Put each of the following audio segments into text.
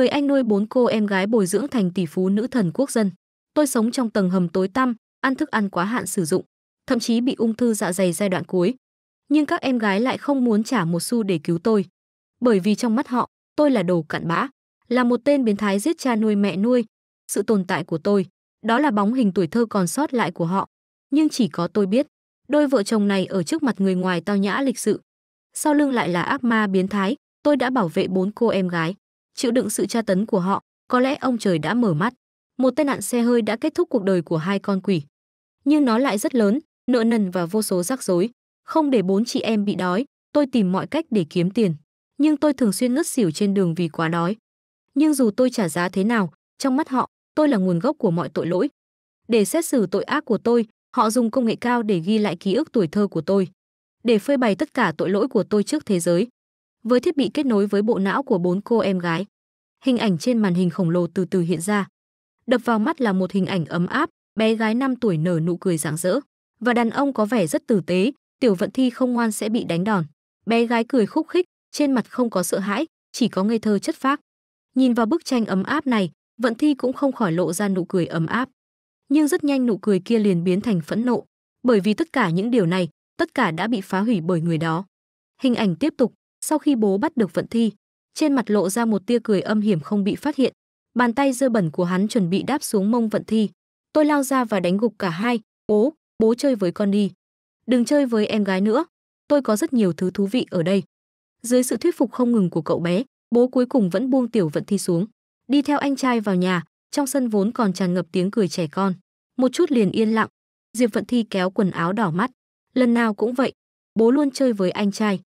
Người anh nuôi bốn cô em gái bồi dưỡng thành tỷ phú nữ thần quốc dân. Tôi sống trong tầng hầm tối tăm, ăn thức ăn quá hạn sử dụng, thậm chí bị ung thư dạ dày giai đoạn cuối. Nhưng các em gái lại không muốn trả một xu để cứu tôi. Bởi vì trong mắt họ, tôi là đồ cặn bã, là một tên biến thái giết cha nuôi mẹ nuôi. Sự tồn tại của tôi, đó là bóng hình tuổi thơ còn sót lại của họ. Nhưng chỉ có tôi biết, đôi vợ chồng này ở trước mặt người ngoài tao nhã lịch sự. Sau lưng lại là ác ma biến thái, tôi đã bảo vệ bốn cô em gái chịu đựng sự tra tấn của họ, có lẽ ông trời đã mở mắt. Một tai nạn xe hơi đã kết thúc cuộc đời của hai con quỷ. Nhưng nó lại rất lớn, nợ nần và vô số rắc rối. Không để bốn chị em bị đói, tôi tìm mọi cách để kiếm tiền. Nhưng tôi thường xuyên ngất xỉu trên đường vì quá đói. Nhưng dù tôi trả giá thế nào, trong mắt họ, tôi là nguồn gốc của mọi tội lỗi. Để xét xử tội ác của tôi, họ dùng công nghệ cao để ghi lại ký ức tuổi thơ của tôi, để phơi bày tất cả tội lỗi của tôi trước thế giới. Với thiết bị kết nối với bộ não của bốn cô em gái, hình ảnh trên màn hình khổng lồ từ từ hiện ra. Đập vào mắt là một hình ảnh ấm áp, bé gái 5 tuổi nở nụ cười rạng rỡ và đàn ông có vẻ rất tử tế, Tiểu Vận Thi không ngoan sẽ bị đánh đòn. Bé gái cười khúc khích, trên mặt không có sợ hãi, chỉ có ngây thơ chất phác. Nhìn vào bức tranh ấm áp này, Vận Thi cũng không khỏi lộ ra nụ cười ấm áp. Nhưng rất nhanh nụ cười kia liền biến thành phẫn nộ, bởi vì tất cả những điều này, tất cả đã bị phá hủy bởi người đó. Hình ảnh tiếp tục, sau khi bố bắt được Vận Thi, trên mặt lộ ra một tia cười âm hiểm không bị phát hiện. Bàn tay dơ bẩn của hắn chuẩn bị đáp xuống mông vận thi. Tôi lao ra và đánh gục cả hai, bố, bố chơi với con đi. Đừng chơi với em gái nữa, tôi có rất nhiều thứ thú vị ở đây. Dưới sự thuyết phục không ngừng của cậu bé, bố cuối cùng vẫn buông tiểu vận thi xuống. Đi theo anh trai vào nhà, trong sân vốn còn tràn ngập tiếng cười trẻ con. Một chút liền yên lặng, Diệp Vận Thi kéo quần áo đỏ mắt. Lần nào cũng vậy, bố luôn chơi với anh trai.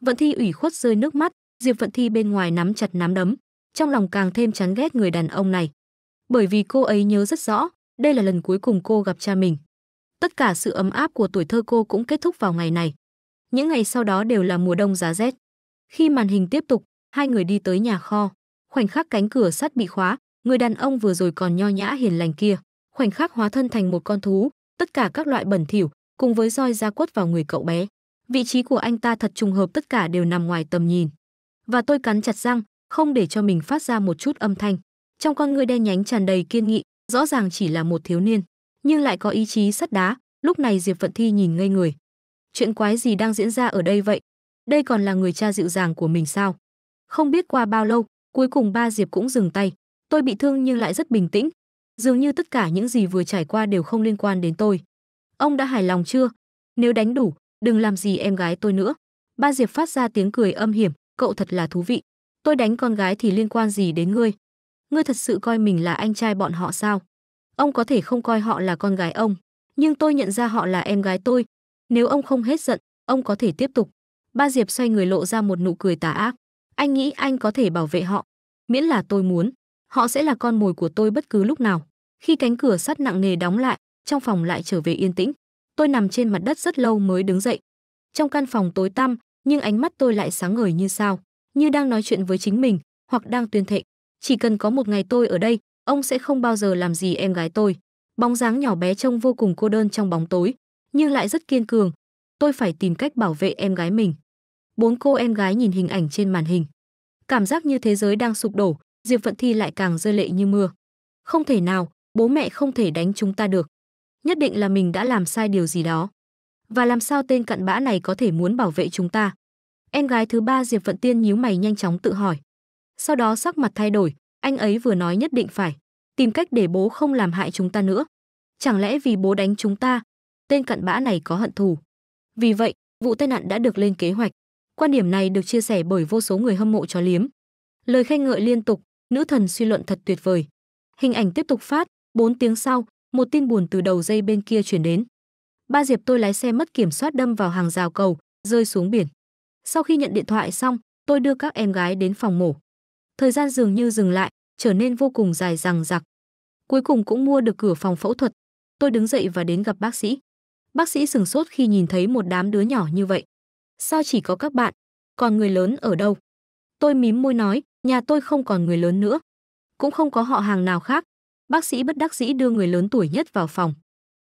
Vận Thi ủy khuất rơi nước mắt, Diệp Vận Thi bên ngoài nắm chặt nắm đấm, trong lòng càng thêm chán ghét người đàn ông này. Bởi vì cô ấy nhớ rất rõ, đây là lần cuối cùng cô gặp cha mình. Tất cả sự ấm áp của tuổi thơ cô cũng kết thúc vào ngày này. Những ngày sau đó đều là mùa đông giá rét. Khi màn hình tiếp tục, hai người đi tới nhà kho. Khoảnh khắc cánh cửa sắt bị khóa, người đàn ông vừa rồi còn nho nhã hiền lành kia, khoảnh khắc hóa thân thành một con thú, tất cả các loại bẩn thỉu cùng với roi ra quất vào người cậu bé. Vị trí của anh ta thật trùng hợp tất cả đều nằm ngoài tầm nhìn và tôi cắn chặt răng, không để cho mình phát ra một chút âm thanh. Trong con người đen nhánh tràn đầy kiên nghị, rõ ràng chỉ là một thiếu niên, nhưng lại có ý chí sắt đá, lúc này Diệp Vận Thi nhìn ngây người. Chuyện quái gì đang diễn ra ở đây vậy? Đây còn là người cha dịu dàng của mình sao? Không biết qua bao lâu, cuối cùng ba Diệp cũng dừng tay. Tôi bị thương nhưng lại rất bình tĩnh. Dường như tất cả những gì vừa trải qua đều không liên quan đến tôi. Ông đã hài lòng chưa? Nếu đánh đủ, đừng làm gì em gái tôi nữa. Ba Diệp phát ra tiếng cười âm hiểm, cậu thật là thú vị. Tôi đánh con gái thì liên quan gì đến ngươi? Ngươi thật sự coi mình là anh trai bọn họ sao? Ông có thể không coi họ là con gái ông, nhưng tôi nhận ra họ là em gái tôi. Nếu ông không hết giận, ông có thể tiếp tục. Ba Diệp xoay người lộ ra một nụ cười tà ác. Anh nghĩ anh có thể bảo vệ họ, miễn là tôi muốn. Họ sẽ là con mồi của tôi bất cứ lúc nào. Khi cánh cửa sắt nặng nề đóng lại, trong phòng lại trở về yên tĩnh. Tôi nằm trên mặt đất rất lâu mới đứng dậy. Trong căn phòng tối tăm, nhưng ánh mắt tôi lại sáng ngời như sao, như đang nói chuyện với chính mình, hoặc đang tuyên thệ. Chỉ cần có một ngày tôi ở đây, ông sẽ không bao giờ làm gì em gái tôi. Bóng dáng nhỏ bé trông vô cùng cô đơn trong bóng tối, nhưng lại rất kiên cường. Tôi phải tìm cách bảo vệ em gái mình. Bốn cô em gái nhìn hình ảnh trên màn hình. Cảm giác như thế giới đang sụp đổ, Diệp Vận Thi lại càng rơi lệ như mưa. Không thể nào, bố mẹ không thể đánh chúng ta được. Nhất định là mình đã làm sai điều gì đó và làm sao tên cặn bã này có thể muốn bảo vệ chúng ta? Em gái thứ ba Diệp Vận Tiên nhíu mày nhanh chóng tự hỏi. Sau đó sắc mặt thay đổi, anh ấy vừa nói nhất định phải tìm cách để bố không làm hại chúng ta nữa. Chẳng lẽ vì bố đánh chúng ta, tên cặn bã này có hận thù? Vì vậy, vụ tai nạn đã được lên kế hoạch. Quan điểm này được chia sẻ bởi vô số người hâm mộ chó liếm. Lời khen ngợi liên tục, nữ thần suy luận thật tuyệt vời. Hình ảnh tiếp tục phát, bốn tiếng sau, một tin buồn từ đầu dây bên kia chuyển đến ba diệp tôi lái xe mất kiểm soát đâm vào hàng rào cầu rơi xuống biển sau khi nhận điện thoại xong tôi đưa các em gái đến phòng mổ thời gian dường như dừng lại trở nên vô cùng dài dằng dặc. cuối cùng cũng mua được cửa phòng phẫu thuật tôi đứng dậy và đến gặp bác sĩ bác sĩ sừng sốt khi nhìn thấy một đám đứa nhỏ như vậy sao chỉ có các bạn còn người lớn ở đâu tôi mím môi nói nhà tôi không còn người lớn nữa cũng không có họ hàng nào khác bác sĩ bất đắc dĩ đưa người lớn tuổi nhất vào phòng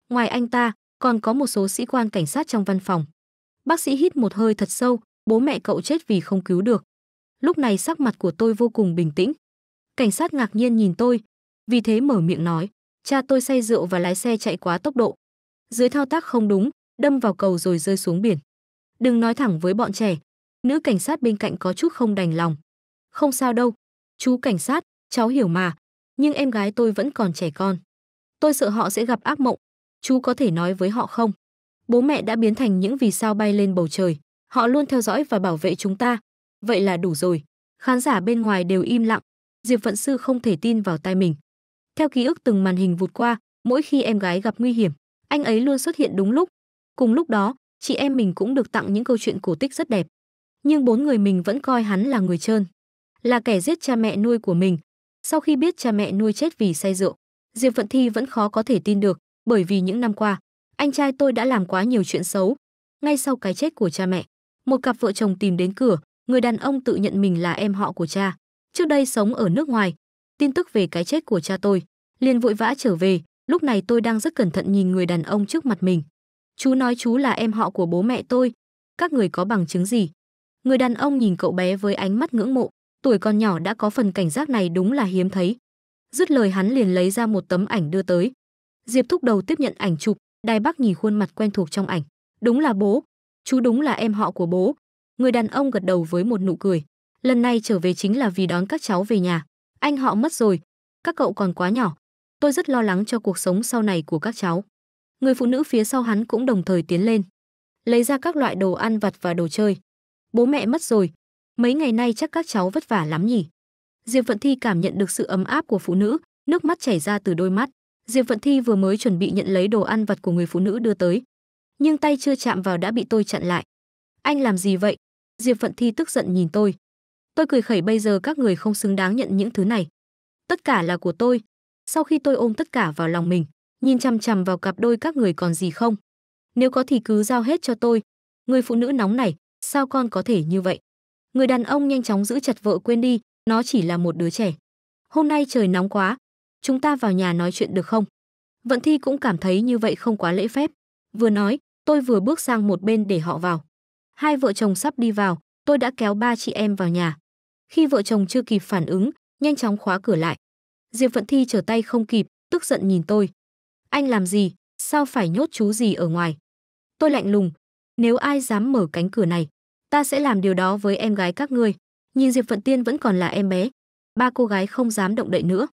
ngoài anh ta còn có một số sĩ quan cảnh sát trong văn phòng. Bác sĩ hít một hơi thật sâu, bố mẹ cậu chết vì không cứu được. Lúc này sắc mặt của tôi vô cùng bình tĩnh. Cảnh sát ngạc nhiên nhìn tôi, vì thế mở miệng nói, cha tôi say rượu và lái xe chạy quá tốc độ. Dưới thao tác không đúng, đâm vào cầu rồi rơi xuống biển. Đừng nói thẳng với bọn trẻ, nữ cảnh sát bên cạnh có chút không đành lòng. Không sao đâu, chú cảnh sát, cháu hiểu mà, nhưng em gái tôi vẫn còn trẻ con. Tôi sợ họ sẽ gặp ác mộng, chú có thể nói với họ không? Bố mẹ đã biến thành những vì sao bay lên bầu trời, họ luôn theo dõi và bảo vệ chúng ta. Vậy là đủ rồi. Khán giả bên ngoài đều im lặng, Diệp Vận Sư không thể tin vào tai mình. Theo ký ức từng màn hình vụt qua, mỗi khi em gái gặp nguy hiểm, anh ấy luôn xuất hiện đúng lúc. Cùng lúc đó, chị em mình cũng được tặng những câu chuyện cổ tích rất đẹp. Nhưng bốn người mình vẫn coi hắn là người trơn, là kẻ giết cha mẹ nuôi của mình. Sau khi biết cha mẹ nuôi chết vì say rượu, Diệp Vận Thi vẫn khó có thể tin được bởi vì những năm qua, anh trai tôi đã làm quá nhiều chuyện xấu. Ngay sau cái chết của cha mẹ, một cặp vợ chồng tìm đến cửa, người đàn ông tự nhận mình là em họ của cha. Trước đây sống ở nước ngoài, tin tức về cái chết của cha tôi, liền vội vã trở về, lúc này tôi đang rất cẩn thận nhìn người đàn ông trước mặt mình. Chú nói chú là em họ của bố mẹ tôi, các người có bằng chứng gì? Người đàn ông nhìn cậu bé với ánh mắt ngưỡng mộ, tuổi còn nhỏ đã có phần cảnh giác này đúng là hiếm thấy. Dứt lời hắn liền lấy ra một tấm ảnh đưa tới. Diệp Thúc đầu tiếp nhận ảnh chụp, Đài Bắc nhìn khuôn mặt quen thuộc trong ảnh, đúng là bố, chú đúng là em họ của bố. Người đàn ông gật đầu với một nụ cười, lần này trở về chính là vì đón các cháu về nhà. Anh họ mất rồi, các cậu còn quá nhỏ, tôi rất lo lắng cho cuộc sống sau này của các cháu. Người phụ nữ phía sau hắn cũng đồng thời tiến lên, lấy ra các loại đồ ăn vặt và đồ chơi. Bố mẹ mất rồi, mấy ngày nay chắc các cháu vất vả lắm nhỉ. Diệp Vận Thi cảm nhận được sự ấm áp của phụ nữ, nước mắt chảy ra từ đôi mắt. Diệp Vận Thi vừa mới chuẩn bị nhận lấy đồ ăn vặt của người phụ nữ đưa tới, nhưng tay chưa chạm vào đã bị tôi chặn lại. Anh làm gì vậy? Diệp Vận Thi tức giận nhìn tôi. Tôi cười khẩy bây giờ các người không xứng đáng nhận những thứ này. Tất cả là của tôi. Sau khi tôi ôm tất cả vào lòng mình, nhìn chằm chằm vào cặp đôi các người còn gì không? Nếu có thì cứ giao hết cho tôi. Người phụ nữ nóng này, sao con có thể như vậy? Người đàn ông nhanh chóng giữ chặt vợ quên đi, nó chỉ là một đứa trẻ. Hôm nay trời nóng quá, chúng ta vào nhà nói chuyện được không? Vận Thi cũng cảm thấy như vậy không quá lễ phép. Vừa nói, tôi vừa bước sang một bên để họ vào. Hai vợ chồng sắp đi vào, tôi đã kéo ba chị em vào nhà. Khi vợ chồng chưa kịp phản ứng, nhanh chóng khóa cửa lại. Diệp Vận Thi trở tay không kịp, tức giận nhìn tôi. Anh làm gì? Sao phải nhốt chú gì ở ngoài? Tôi lạnh lùng. Nếu ai dám mở cánh cửa này, ta sẽ làm điều đó với em gái các ngươi. Nhìn Diệp Vận Tiên vẫn còn là em bé. Ba cô gái không dám động đậy nữa.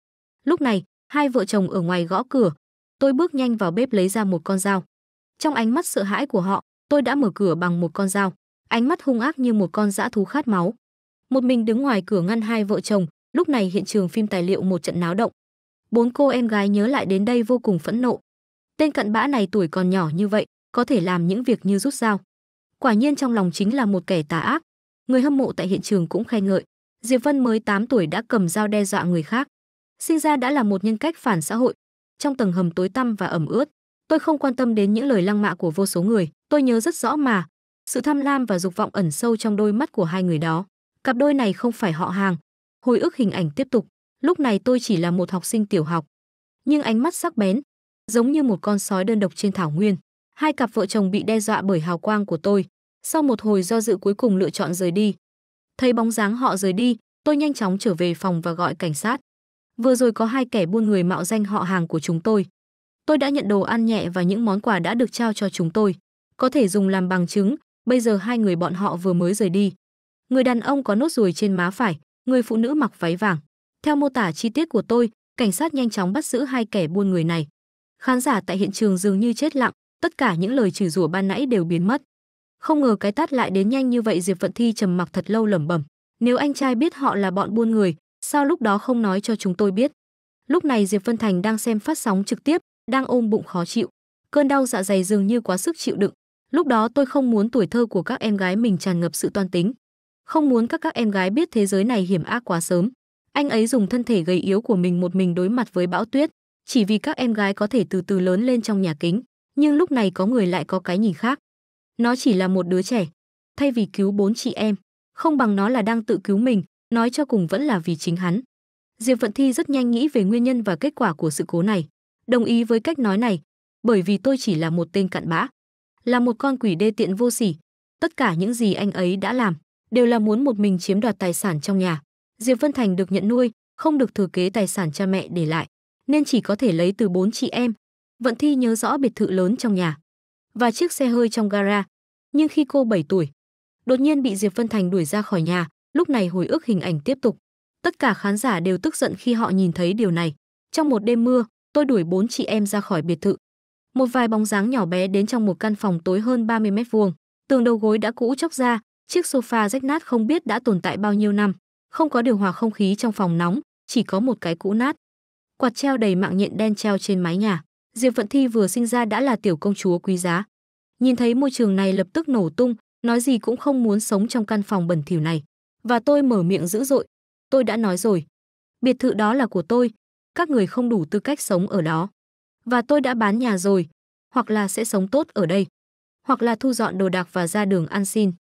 Lúc này, hai vợ chồng ở ngoài gõ cửa. Tôi bước nhanh vào bếp lấy ra một con dao. Trong ánh mắt sợ hãi của họ, tôi đã mở cửa bằng một con dao. Ánh mắt hung ác như một con dã thú khát máu. Một mình đứng ngoài cửa ngăn hai vợ chồng, lúc này hiện trường phim tài liệu một trận náo động. Bốn cô em gái nhớ lại đến đây vô cùng phẫn nộ. Tên cận bã này tuổi còn nhỏ như vậy, có thể làm những việc như rút dao. Quả nhiên trong lòng chính là một kẻ tà ác. Người hâm mộ tại hiện trường cũng khen ngợi. Diệp Vân mới 8 tuổi đã cầm dao đe dọa người khác sinh ra đã là một nhân cách phản xã hội trong tầng hầm tối tăm và ẩm ướt tôi không quan tâm đến những lời lăng mạ của vô số người tôi nhớ rất rõ mà sự tham lam và dục vọng ẩn sâu trong đôi mắt của hai người đó cặp đôi này không phải họ hàng hồi ức hình ảnh tiếp tục lúc này tôi chỉ là một học sinh tiểu học nhưng ánh mắt sắc bén giống như một con sói đơn độc trên thảo nguyên hai cặp vợ chồng bị đe dọa bởi hào quang của tôi sau một hồi do dự cuối cùng lựa chọn rời đi thấy bóng dáng họ rời đi tôi nhanh chóng trở về phòng và gọi cảnh sát Vừa rồi có hai kẻ buôn người mạo danh họ hàng của chúng tôi. Tôi đã nhận đồ ăn nhẹ và những món quà đã được trao cho chúng tôi. Có thể dùng làm bằng chứng, bây giờ hai người bọn họ vừa mới rời đi. Người đàn ông có nốt ruồi trên má phải, người phụ nữ mặc váy vàng. Theo mô tả chi tiết của tôi, cảnh sát nhanh chóng bắt giữ hai kẻ buôn người này. Khán giả tại hiện trường dường như chết lặng, tất cả những lời chửi rủa ban nãy đều biến mất. Không ngờ cái tát lại đến nhanh như vậy Diệp Vận Thi trầm mặc thật lâu lẩm bẩm, nếu anh trai biết họ là bọn buôn người, Sao lúc đó không nói cho chúng tôi biết? Lúc này Diệp Vân Thành đang xem phát sóng trực tiếp, đang ôm bụng khó chịu. Cơn đau dạ dày dường như quá sức chịu đựng. Lúc đó tôi không muốn tuổi thơ của các em gái mình tràn ngập sự toan tính. Không muốn các các em gái biết thế giới này hiểm ác quá sớm. Anh ấy dùng thân thể gầy yếu của mình một mình đối mặt với bão tuyết, chỉ vì các em gái có thể từ từ lớn lên trong nhà kính, nhưng lúc này có người lại có cái nhìn khác. Nó chỉ là một đứa trẻ, thay vì cứu bốn chị em, không bằng nó là đang tự cứu mình, nói cho cùng vẫn là vì chính hắn. Diệp Vận Thi rất nhanh nghĩ về nguyên nhân và kết quả của sự cố này, đồng ý với cách nói này, bởi vì tôi chỉ là một tên cặn bã, là một con quỷ đê tiện vô sỉ, tất cả những gì anh ấy đã làm đều là muốn một mình chiếm đoạt tài sản trong nhà. Diệp Vân Thành được nhận nuôi, không được thừa kế tài sản cha mẹ để lại, nên chỉ có thể lấy từ bốn chị em. Vận Thi nhớ rõ biệt thự lớn trong nhà và chiếc xe hơi trong gara, nhưng khi cô 7 tuổi, đột nhiên bị Diệp Vân Thành đuổi ra khỏi nhà, Lúc này hồi ức hình ảnh tiếp tục. Tất cả khán giả đều tức giận khi họ nhìn thấy điều này. Trong một đêm mưa, tôi đuổi bốn chị em ra khỏi biệt thự. Một vài bóng dáng nhỏ bé đến trong một căn phòng tối hơn 30 mét vuông. Tường đầu gối đã cũ chóc ra, chiếc sofa rách nát không biết đã tồn tại bao nhiêu năm. Không có điều hòa không khí trong phòng nóng, chỉ có một cái cũ nát. Quạt treo đầy mạng nhện đen treo trên mái nhà. Diệp Vận Thi vừa sinh ra đã là tiểu công chúa quý giá. Nhìn thấy môi trường này lập tức nổ tung, nói gì cũng không muốn sống trong căn phòng bẩn thỉu này và tôi mở miệng dữ dội. Tôi đã nói rồi. Biệt thự đó là của tôi. Các người không đủ tư cách sống ở đó. Và tôi đã bán nhà rồi. Hoặc là sẽ sống tốt ở đây. Hoặc là thu dọn đồ đạc và ra đường ăn xin.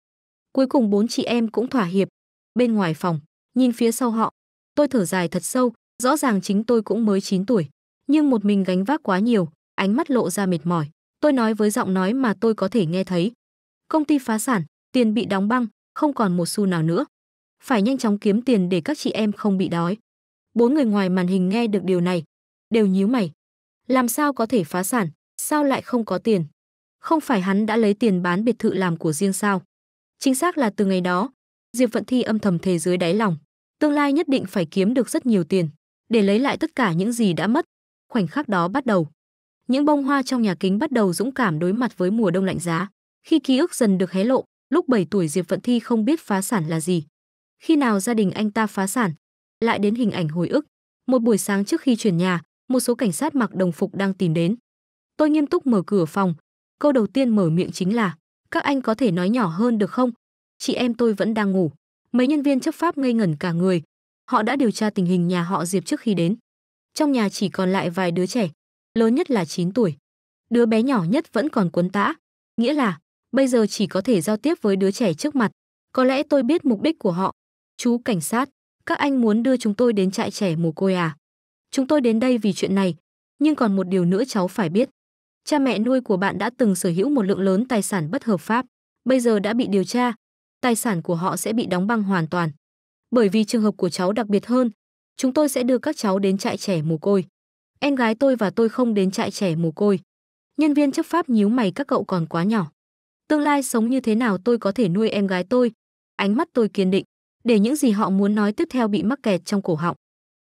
Cuối cùng bốn chị em cũng thỏa hiệp. Bên ngoài phòng, nhìn phía sau họ. Tôi thở dài thật sâu. Rõ ràng chính tôi cũng mới 9 tuổi. Nhưng một mình gánh vác quá nhiều. Ánh mắt lộ ra mệt mỏi. Tôi nói với giọng nói mà tôi có thể nghe thấy. Công ty phá sản, tiền bị đóng băng, không còn một xu nào nữa phải nhanh chóng kiếm tiền để các chị em không bị đói. Bốn người ngoài màn hình nghe được điều này, đều nhíu mày. Làm sao có thể phá sản, sao lại không có tiền? Không phải hắn đã lấy tiền bán biệt thự làm của riêng sao? Chính xác là từ ngày đó, Diệp Vận Thi âm thầm thề dưới đáy lòng, tương lai nhất định phải kiếm được rất nhiều tiền để lấy lại tất cả những gì đã mất. Khoảnh khắc đó bắt đầu, những bông hoa trong nhà kính bắt đầu dũng cảm đối mặt với mùa đông lạnh giá. Khi ký ức dần được hé lộ, lúc 7 tuổi Diệp Vận Thi không biết phá sản là gì, khi nào gia đình anh ta phá sản. Lại đến hình ảnh hồi ức. Một buổi sáng trước khi chuyển nhà, một số cảnh sát mặc đồng phục đang tìm đến. Tôi nghiêm túc mở cửa phòng. Câu đầu tiên mở miệng chính là, các anh có thể nói nhỏ hơn được không? Chị em tôi vẫn đang ngủ. Mấy nhân viên chấp pháp ngây ngẩn cả người. Họ đã điều tra tình hình nhà họ Diệp trước khi đến. Trong nhà chỉ còn lại vài đứa trẻ, lớn nhất là 9 tuổi. Đứa bé nhỏ nhất vẫn còn quấn tã, nghĩa là bây giờ chỉ có thể giao tiếp với đứa trẻ trước mặt. Có lẽ tôi biết mục đích của họ, Chú cảnh sát, các anh muốn đưa chúng tôi đến trại trẻ mồ côi à? Chúng tôi đến đây vì chuyện này, nhưng còn một điều nữa cháu phải biết. Cha mẹ nuôi của bạn đã từng sở hữu một lượng lớn tài sản bất hợp pháp, bây giờ đã bị điều tra, tài sản của họ sẽ bị đóng băng hoàn toàn. Bởi vì trường hợp của cháu đặc biệt hơn, chúng tôi sẽ đưa các cháu đến trại trẻ mồ côi. Em gái tôi và tôi không đến trại trẻ mồ côi. Nhân viên chấp pháp nhíu mày các cậu còn quá nhỏ. Tương lai sống như thế nào tôi có thể nuôi em gái tôi? Ánh mắt tôi kiên định để những gì họ muốn nói tiếp theo bị mắc kẹt trong cổ họng.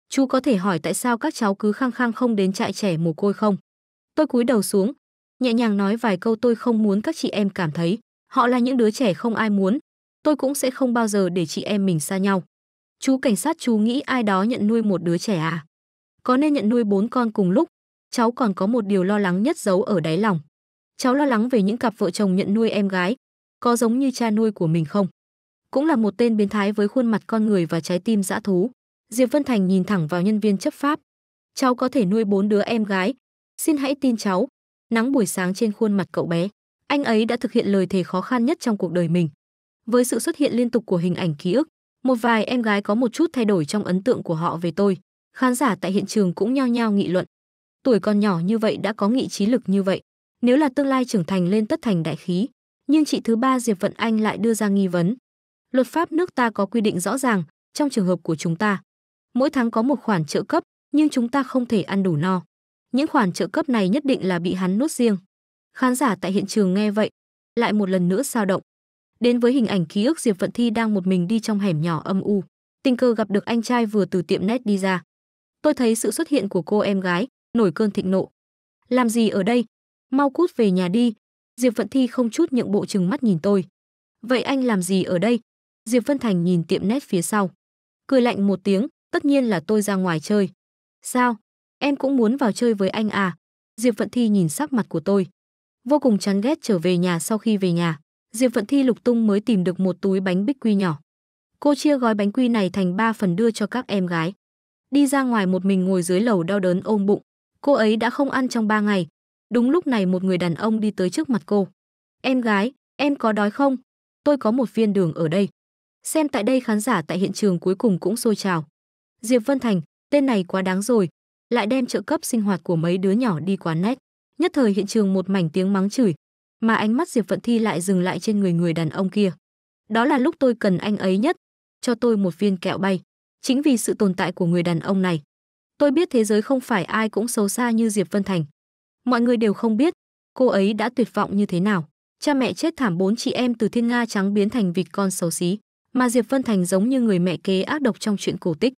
Chú có thể hỏi tại sao các cháu cứ khăng khăng không đến trại trẻ mồ côi không? Tôi cúi đầu xuống, nhẹ nhàng nói vài câu tôi không muốn các chị em cảm thấy. Họ là những đứa trẻ không ai muốn. Tôi cũng sẽ không bao giờ để chị em mình xa nhau. Chú cảnh sát chú nghĩ ai đó nhận nuôi một đứa trẻ à? Có nên nhận nuôi bốn con cùng lúc? Cháu còn có một điều lo lắng nhất giấu ở đáy lòng. Cháu lo lắng về những cặp vợ chồng nhận nuôi em gái. Có giống như cha nuôi của mình không? cũng là một tên biến thái với khuôn mặt con người và trái tim dã thú. Diệp Vân Thành nhìn thẳng vào nhân viên chấp pháp. Cháu có thể nuôi bốn đứa em gái. Xin hãy tin cháu. Nắng buổi sáng trên khuôn mặt cậu bé. Anh ấy đã thực hiện lời thề khó khăn nhất trong cuộc đời mình. Với sự xuất hiện liên tục của hình ảnh ký ức, một vài em gái có một chút thay đổi trong ấn tượng của họ về tôi. Khán giả tại hiện trường cũng nhao nhao nghị luận. Tuổi còn nhỏ như vậy đã có nghị trí lực như vậy. Nếu là tương lai trưởng thành lên tất thành đại khí. Nhưng chị thứ ba Diệp Vận Anh lại đưa ra nghi vấn. Luật pháp nước ta có quy định rõ ràng, trong trường hợp của chúng ta, mỗi tháng có một khoản trợ cấp, nhưng chúng ta không thể ăn đủ no. Những khoản trợ cấp này nhất định là bị hắn nuốt riêng. Khán giả tại hiện trường nghe vậy, lại một lần nữa sao động. Đến với hình ảnh ký ức Diệp Vận Thi đang một mình đi trong hẻm nhỏ âm u, tình cờ gặp được anh trai vừa từ tiệm nét đi ra. Tôi thấy sự xuất hiện của cô em gái, nổi cơn thịnh nộ. Làm gì ở đây? Mau cút về nhà đi. Diệp Vận Thi không chút nhượng bộ chừng mắt nhìn tôi. Vậy anh làm gì ở đây? Diệp Vân Thành nhìn tiệm nét phía sau, cười lạnh một tiếng, tất nhiên là tôi ra ngoài chơi. Sao? Em cũng muốn vào chơi với anh à? Diệp Vận Thi nhìn sắc mặt của tôi, vô cùng chán ghét trở về nhà sau khi về nhà, Diệp Vận Thi lục tung mới tìm được một túi bánh bích quy nhỏ. Cô chia gói bánh quy này thành ba phần đưa cho các em gái. Đi ra ngoài một mình ngồi dưới lầu đau đớn ôm bụng, cô ấy đã không ăn trong ba ngày. Đúng lúc này một người đàn ông đi tới trước mặt cô. "Em gái, em có đói không? Tôi có một viên đường ở đây." Xem tại đây khán giả tại hiện trường cuối cùng cũng sôi trào. Diệp Vân Thành, tên này quá đáng rồi, lại đem trợ cấp sinh hoạt của mấy đứa nhỏ đi quá nét. Nhất thời hiện trường một mảnh tiếng mắng chửi, mà ánh mắt Diệp Vận Thi lại dừng lại trên người người đàn ông kia. Đó là lúc tôi cần anh ấy nhất, cho tôi một viên kẹo bay. Chính vì sự tồn tại của người đàn ông này. Tôi biết thế giới không phải ai cũng xấu xa như Diệp Vân Thành. Mọi người đều không biết, cô ấy đã tuyệt vọng như thế nào. Cha mẹ chết thảm bốn chị em từ thiên nga trắng biến thành vịt con xấu xí mà Diệp Vân Thành giống như người mẹ kế ác độc trong chuyện cổ tích.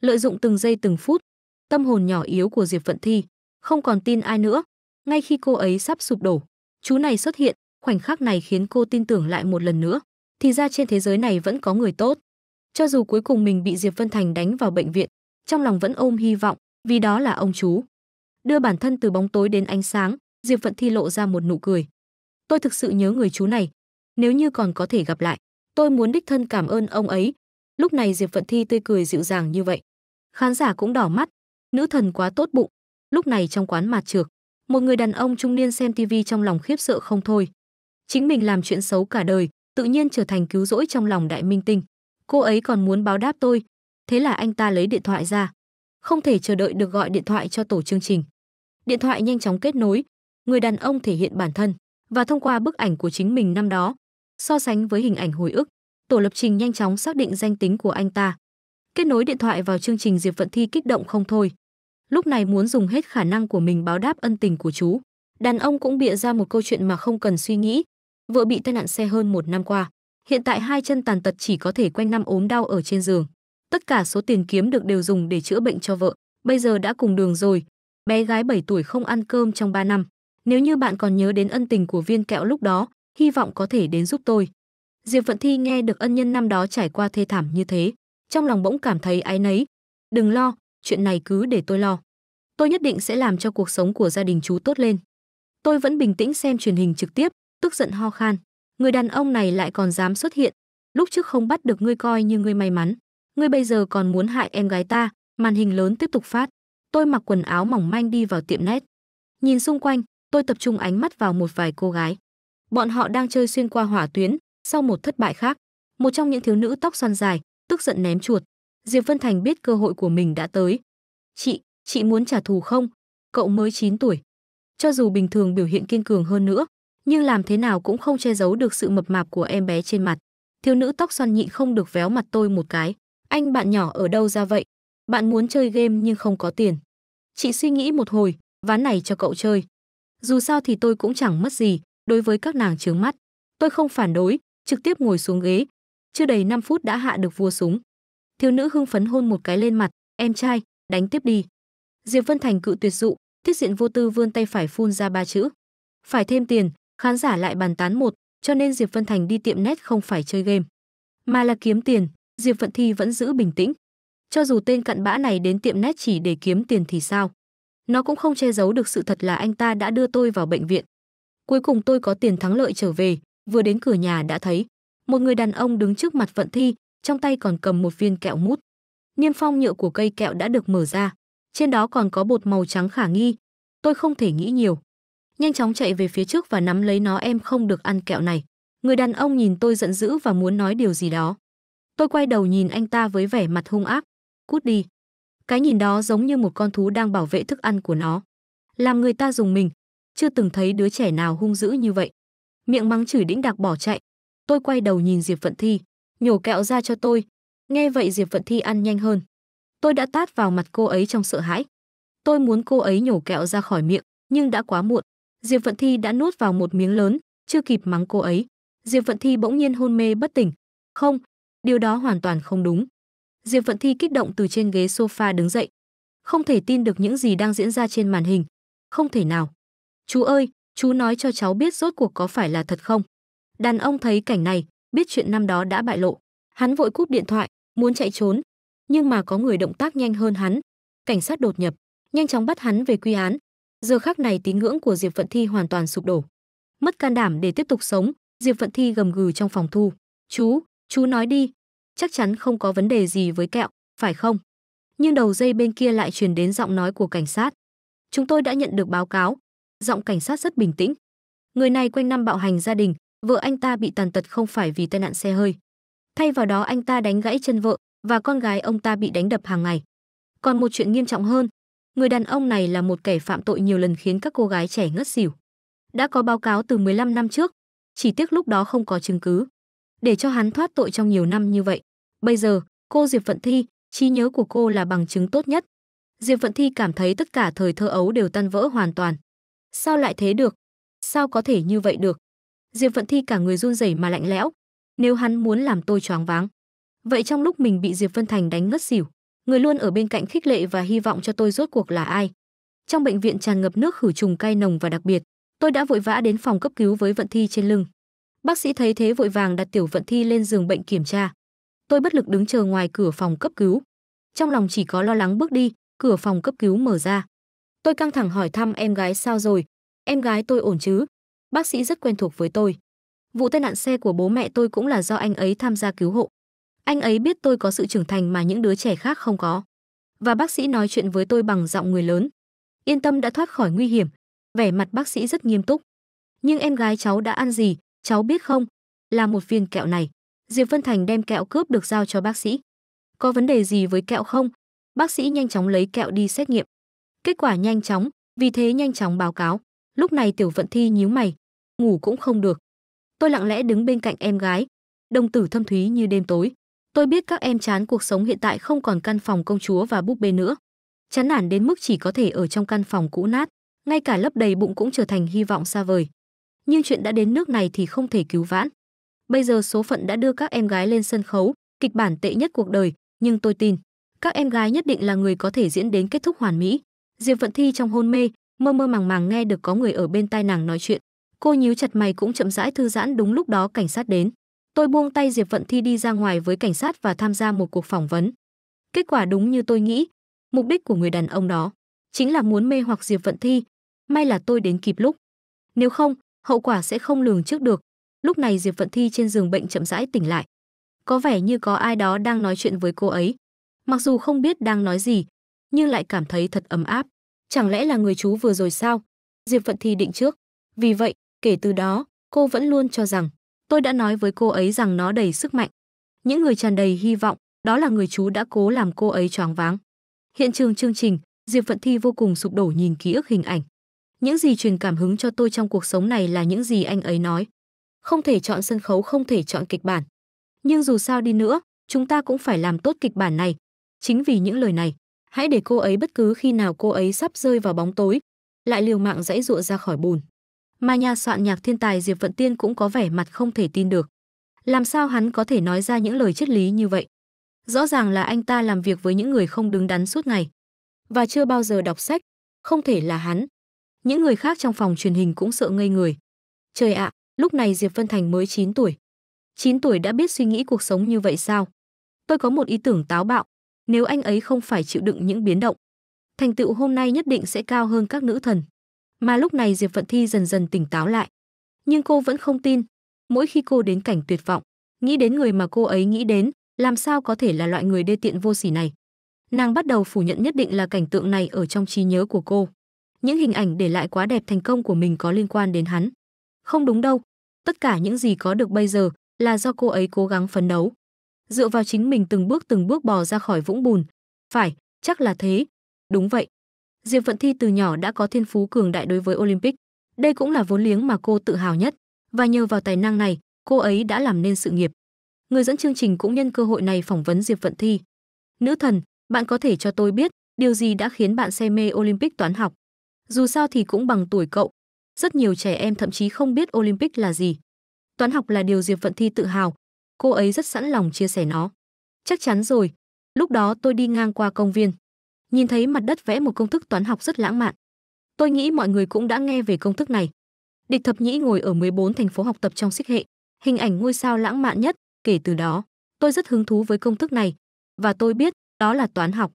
Lợi dụng từng giây từng phút, tâm hồn nhỏ yếu của Diệp Vận Thi không còn tin ai nữa, ngay khi cô ấy sắp sụp đổ, chú này xuất hiện, khoảnh khắc này khiến cô tin tưởng lại một lần nữa, thì ra trên thế giới này vẫn có người tốt. Cho dù cuối cùng mình bị Diệp Vân Thành đánh vào bệnh viện, trong lòng vẫn ôm hy vọng, vì đó là ông chú. Đưa bản thân từ bóng tối đến ánh sáng, Diệp Vận Thi lộ ra một nụ cười. Tôi thực sự nhớ người chú này, nếu như còn có thể gặp lại. Tôi muốn đích thân cảm ơn ông ấy. Lúc này Diệp Vận Thi tươi cười dịu dàng như vậy. Khán giả cũng đỏ mắt, nữ thần quá tốt bụng. Lúc này trong quán mạt trược, một người đàn ông trung niên xem tivi trong lòng khiếp sợ không thôi. Chính mình làm chuyện xấu cả đời, tự nhiên trở thành cứu rỗi trong lòng đại minh tinh. Cô ấy còn muốn báo đáp tôi. Thế là anh ta lấy điện thoại ra. Không thể chờ đợi được gọi điện thoại cho tổ chương trình. Điện thoại nhanh chóng kết nối. Người đàn ông thể hiện bản thân và thông qua bức ảnh của chính mình năm đó, So sánh với hình ảnh hồi ức, tổ lập trình nhanh chóng xác định danh tính của anh ta. Kết nối điện thoại vào chương trình Diệp Vận Thi kích động không thôi. Lúc này muốn dùng hết khả năng của mình báo đáp ân tình của chú. Đàn ông cũng bịa ra một câu chuyện mà không cần suy nghĩ. Vợ bị tai nạn xe hơn một năm qua. Hiện tại hai chân tàn tật chỉ có thể quanh năm ốm đau ở trên giường. Tất cả số tiền kiếm được đều dùng để chữa bệnh cho vợ. Bây giờ đã cùng đường rồi. Bé gái 7 tuổi không ăn cơm trong 3 năm. Nếu như bạn còn nhớ đến ân tình của viên kẹo lúc đó, hy vọng có thể đến giúp tôi. Diệp Vận Thi nghe được ân nhân năm đó trải qua thê thảm như thế, trong lòng bỗng cảm thấy áy nấy. Đừng lo, chuyện này cứ để tôi lo. Tôi nhất định sẽ làm cho cuộc sống của gia đình chú tốt lên. Tôi vẫn bình tĩnh xem truyền hình trực tiếp, tức giận ho khan. Người đàn ông này lại còn dám xuất hiện. Lúc trước không bắt được ngươi coi như ngươi may mắn. Ngươi bây giờ còn muốn hại em gái ta, màn hình lớn tiếp tục phát. Tôi mặc quần áo mỏng manh đi vào tiệm nét. Nhìn xung quanh, tôi tập trung ánh mắt vào một vài cô gái. Bọn họ đang chơi xuyên qua hỏa tuyến, sau một thất bại khác, một trong những thiếu nữ tóc xoăn dài, tức giận ném chuột. Diệp Vân Thành biết cơ hội của mình đã tới. "Chị, chị muốn trả thù không? Cậu mới 9 tuổi." Cho dù bình thường biểu hiện kiên cường hơn nữa, nhưng làm thế nào cũng không che giấu được sự mập mạp của em bé trên mặt. Thiếu nữ tóc xoăn nhịn không được véo mặt tôi một cái. "Anh bạn nhỏ ở đâu ra vậy? Bạn muốn chơi game nhưng không có tiền." Chị suy nghĩ một hồi, ván này cho cậu chơi. Dù sao thì tôi cũng chẳng mất gì, đối với các nàng trướng mắt. Tôi không phản đối, trực tiếp ngồi xuống ghế. Chưa đầy 5 phút đã hạ được vua súng. Thiếu nữ hưng phấn hôn một cái lên mặt, em trai, đánh tiếp đi. Diệp Vân Thành cự tuyệt dụ, tiết diện vô tư vươn tay phải phun ra ba chữ. Phải thêm tiền, khán giả lại bàn tán một, cho nên Diệp Vân Thành đi tiệm net không phải chơi game, mà là kiếm tiền, Diệp Vận Thi vẫn giữ bình tĩnh. Cho dù tên cặn bã này đến tiệm net chỉ để kiếm tiền thì sao? Nó cũng không che giấu được sự thật là anh ta đã đưa tôi vào bệnh viện. Cuối cùng tôi có tiền thắng lợi trở về, vừa đến cửa nhà đã thấy một người đàn ông đứng trước mặt Vận Thi, trong tay còn cầm một viên kẹo mút. Niêm phong nhựa của cây kẹo đã được mở ra, trên đó còn có bột màu trắng khả nghi. Tôi không thể nghĩ nhiều. Nhanh chóng chạy về phía trước và nắm lấy nó em không được ăn kẹo này. Người đàn ông nhìn tôi giận dữ và muốn nói điều gì đó. Tôi quay đầu nhìn anh ta với vẻ mặt hung ác. Cút đi. Cái nhìn đó giống như một con thú đang bảo vệ thức ăn của nó. Làm người ta dùng mình, chưa từng thấy đứa trẻ nào hung dữ như vậy. Miệng mắng chửi đĩnh đạc bỏ chạy. Tôi quay đầu nhìn Diệp Vận Thi, nhổ kẹo ra cho tôi. Nghe vậy Diệp Vận Thi ăn nhanh hơn. Tôi đã tát vào mặt cô ấy trong sợ hãi. Tôi muốn cô ấy nhổ kẹo ra khỏi miệng, nhưng đã quá muộn. Diệp Vận Thi đã nuốt vào một miếng lớn, chưa kịp mắng cô ấy. Diệp Vận Thi bỗng nhiên hôn mê bất tỉnh. Không, điều đó hoàn toàn không đúng. Diệp Vận Thi kích động từ trên ghế sofa đứng dậy. Không thể tin được những gì đang diễn ra trên màn hình. Không thể nào. Chú ơi, chú nói cho cháu biết rốt cuộc có phải là thật không? Đàn ông thấy cảnh này, biết chuyện năm đó đã bại lộ. Hắn vội cúp điện thoại, muốn chạy trốn. Nhưng mà có người động tác nhanh hơn hắn. Cảnh sát đột nhập, nhanh chóng bắt hắn về quy án. Giờ khắc này tín ngưỡng của Diệp Vận Thi hoàn toàn sụp đổ. Mất can đảm để tiếp tục sống, Diệp Vận Thi gầm gừ trong phòng thu. Chú, chú nói đi. Chắc chắn không có vấn đề gì với kẹo, phải không? Nhưng đầu dây bên kia lại truyền đến giọng nói của cảnh sát. Chúng tôi đã nhận được báo cáo, giọng cảnh sát rất bình tĩnh. Người này quanh năm bạo hành gia đình, vợ anh ta bị tàn tật không phải vì tai nạn xe hơi. Thay vào đó anh ta đánh gãy chân vợ và con gái ông ta bị đánh đập hàng ngày. Còn một chuyện nghiêm trọng hơn, người đàn ông này là một kẻ phạm tội nhiều lần khiến các cô gái trẻ ngất xỉu. Đã có báo cáo từ 15 năm trước, chỉ tiếc lúc đó không có chứng cứ. Để cho hắn thoát tội trong nhiều năm như vậy, bây giờ, cô Diệp Vận Thi, trí nhớ của cô là bằng chứng tốt nhất. Diệp Vận Thi cảm thấy tất cả thời thơ ấu đều tan vỡ hoàn toàn. Sao lại thế được? Sao có thể như vậy được? Diệp Vận Thi cả người run rẩy mà lạnh lẽo. Nếu hắn muốn làm tôi choáng váng. Vậy trong lúc mình bị Diệp Vân Thành đánh ngất xỉu, người luôn ở bên cạnh khích lệ và hy vọng cho tôi rốt cuộc là ai? Trong bệnh viện tràn ngập nước khử trùng cay nồng và đặc biệt, tôi đã vội vã đến phòng cấp cứu với Vận Thi trên lưng. Bác sĩ thấy thế vội vàng đặt tiểu Vận Thi lên giường bệnh kiểm tra. Tôi bất lực đứng chờ ngoài cửa phòng cấp cứu. Trong lòng chỉ có lo lắng bước đi, cửa phòng cấp cứu mở ra. Tôi căng thẳng hỏi thăm em gái sao rồi, em gái tôi ổn chứ? Bác sĩ rất quen thuộc với tôi. Vụ tai nạn xe của bố mẹ tôi cũng là do anh ấy tham gia cứu hộ. Anh ấy biết tôi có sự trưởng thành mà những đứa trẻ khác không có. Và bác sĩ nói chuyện với tôi bằng giọng người lớn. Yên tâm đã thoát khỏi nguy hiểm. Vẻ mặt bác sĩ rất nghiêm túc. Nhưng em gái cháu đã ăn gì, cháu biết không? Là một viên kẹo này. Diệp Vân Thành đem kẹo cướp được giao cho bác sĩ. Có vấn đề gì với kẹo không? Bác sĩ nhanh chóng lấy kẹo đi xét nghiệm. Kết quả nhanh chóng, vì thế nhanh chóng báo cáo. Lúc này Tiểu Vận Thi nhíu mày, ngủ cũng không được. Tôi lặng lẽ đứng bên cạnh em gái, đồng tử thâm thúy như đêm tối. Tôi biết các em chán cuộc sống hiện tại không còn căn phòng công chúa và búp bê nữa. Chán nản đến mức chỉ có thể ở trong căn phòng cũ nát, ngay cả lấp đầy bụng cũng trở thành hy vọng xa vời. Nhưng chuyện đã đến nước này thì không thể cứu vãn. Bây giờ số phận đã đưa các em gái lên sân khấu, kịch bản tệ nhất cuộc đời, nhưng tôi tin, các em gái nhất định là người có thể diễn đến kết thúc hoàn mỹ. Diệp Vận Thi trong hôn mê, mơ mơ màng màng nghe được có người ở bên tai nàng nói chuyện. Cô nhíu chặt mày cũng chậm rãi thư giãn đúng lúc đó cảnh sát đến. Tôi buông tay Diệp Vận Thi đi ra ngoài với cảnh sát và tham gia một cuộc phỏng vấn. Kết quả đúng như tôi nghĩ, mục đích của người đàn ông đó chính là muốn mê hoặc Diệp Vận Thi. May là tôi đến kịp lúc. Nếu không, hậu quả sẽ không lường trước được. Lúc này Diệp Vận Thi trên giường bệnh chậm rãi tỉnh lại. Có vẻ như có ai đó đang nói chuyện với cô ấy. Mặc dù không biết đang nói gì, nhưng lại cảm thấy thật ấm áp. Chẳng lẽ là người chú vừa rồi sao? Diệp Vận Thi định trước. Vì vậy, kể từ đó, cô vẫn luôn cho rằng tôi đã nói với cô ấy rằng nó đầy sức mạnh. Những người tràn đầy hy vọng, đó là người chú đã cố làm cô ấy choáng váng. Hiện trường chương trình, Diệp Vận Thi vô cùng sụp đổ nhìn ký ức hình ảnh. Những gì truyền cảm hứng cho tôi trong cuộc sống này là những gì anh ấy nói. Không thể chọn sân khấu, không thể chọn kịch bản. Nhưng dù sao đi nữa, chúng ta cũng phải làm tốt kịch bản này. Chính vì những lời này, Hãy để cô ấy bất cứ khi nào cô ấy sắp rơi vào bóng tối, lại liều mạng dãy dụa ra khỏi bùn. Mà nhà soạn nhạc thiên tài Diệp Vận Tiên cũng có vẻ mặt không thể tin được. Làm sao hắn có thể nói ra những lời triết lý như vậy? Rõ ràng là anh ta làm việc với những người không đứng đắn suốt ngày và chưa bao giờ đọc sách, không thể là hắn. Những người khác trong phòng truyền hình cũng sợ ngây người. Trời ạ, lúc này Diệp Vân Thành mới 9 tuổi. 9 tuổi đã biết suy nghĩ cuộc sống như vậy sao? Tôi có một ý tưởng táo bạo, nếu anh ấy không phải chịu đựng những biến động. Thành tựu hôm nay nhất định sẽ cao hơn các nữ thần. Mà lúc này Diệp Vận Thi dần dần tỉnh táo lại. Nhưng cô vẫn không tin. Mỗi khi cô đến cảnh tuyệt vọng, nghĩ đến người mà cô ấy nghĩ đến, làm sao có thể là loại người đê tiện vô sỉ này. Nàng bắt đầu phủ nhận nhất định là cảnh tượng này ở trong trí nhớ của cô. Những hình ảnh để lại quá đẹp thành công của mình có liên quan đến hắn. Không đúng đâu, tất cả những gì có được bây giờ là do cô ấy cố gắng phấn đấu dựa vào chính mình từng bước từng bước bò ra khỏi vũng bùn. Phải, chắc là thế. Đúng vậy. Diệp Vận Thi từ nhỏ đã có thiên phú cường đại đối với Olympic. Đây cũng là vốn liếng mà cô tự hào nhất, và nhờ vào tài năng này, cô ấy đã làm nên sự nghiệp. Người dẫn chương trình cũng nhân cơ hội này phỏng vấn Diệp Vận Thi. Nữ thần, bạn có thể cho tôi biết điều gì đã khiến bạn say mê Olympic toán học? Dù sao thì cũng bằng tuổi cậu. Rất nhiều trẻ em thậm chí không biết Olympic là gì. Toán học là điều Diệp Vận Thi tự hào, cô ấy rất sẵn lòng chia sẻ nó. Chắc chắn rồi, lúc đó tôi đi ngang qua công viên, nhìn thấy mặt đất vẽ một công thức toán học rất lãng mạn. Tôi nghĩ mọi người cũng đã nghe về công thức này. Địch Thập Nhĩ ngồi ở 14 thành phố học tập trong xích hệ, hình ảnh ngôi sao lãng mạn nhất, kể từ đó, tôi rất hứng thú với công thức này và tôi biết đó là toán học.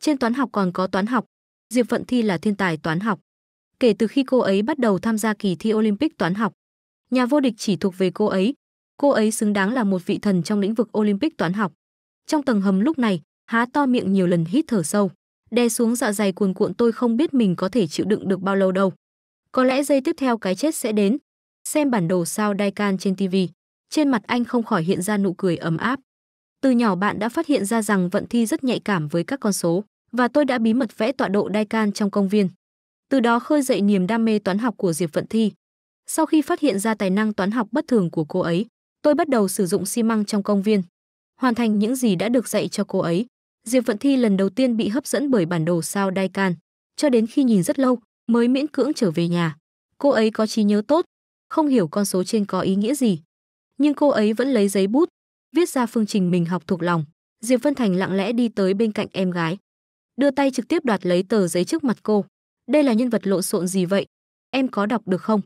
Trên toán học còn có toán học, Diệp Vận Thi là thiên tài toán học. Kể từ khi cô ấy bắt đầu tham gia kỳ thi Olympic toán học, nhà vô địch chỉ thuộc về cô ấy, cô ấy xứng đáng là một vị thần trong lĩnh vực Olympic toán học. Trong tầng hầm lúc này, há to miệng nhiều lần hít thở sâu, đè xuống dạ dày cuồn cuộn tôi không biết mình có thể chịu đựng được bao lâu đâu. Có lẽ giây tiếp theo cái chết sẽ đến. Xem bản đồ sao Daikan trên TV, trên mặt anh không khỏi hiện ra nụ cười ấm áp. Từ nhỏ bạn đã phát hiện ra rằng vận thi rất nhạy cảm với các con số và tôi đã bí mật vẽ tọa độ Daikan trong công viên. Từ đó khơi dậy niềm đam mê toán học của Diệp Vận Thi. Sau khi phát hiện ra tài năng toán học bất thường của cô ấy, tôi bắt đầu sử dụng xi măng trong công viên, hoàn thành những gì đã được dạy cho cô ấy. Diệp Vận Thi lần đầu tiên bị hấp dẫn bởi bản đồ sao Đai Can, cho đến khi nhìn rất lâu mới miễn cưỡng trở về nhà. Cô ấy có trí nhớ tốt, không hiểu con số trên có ý nghĩa gì, nhưng cô ấy vẫn lấy giấy bút, viết ra phương trình mình học thuộc lòng. Diệp Vân Thành lặng lẽ đi tới bên cạnh em gái, đưa tay trực tiếp đoạt lấy tờ giấy trước mặt cô. Đây là nhân vật lộn xộn gì vậy? Em có đọc được không?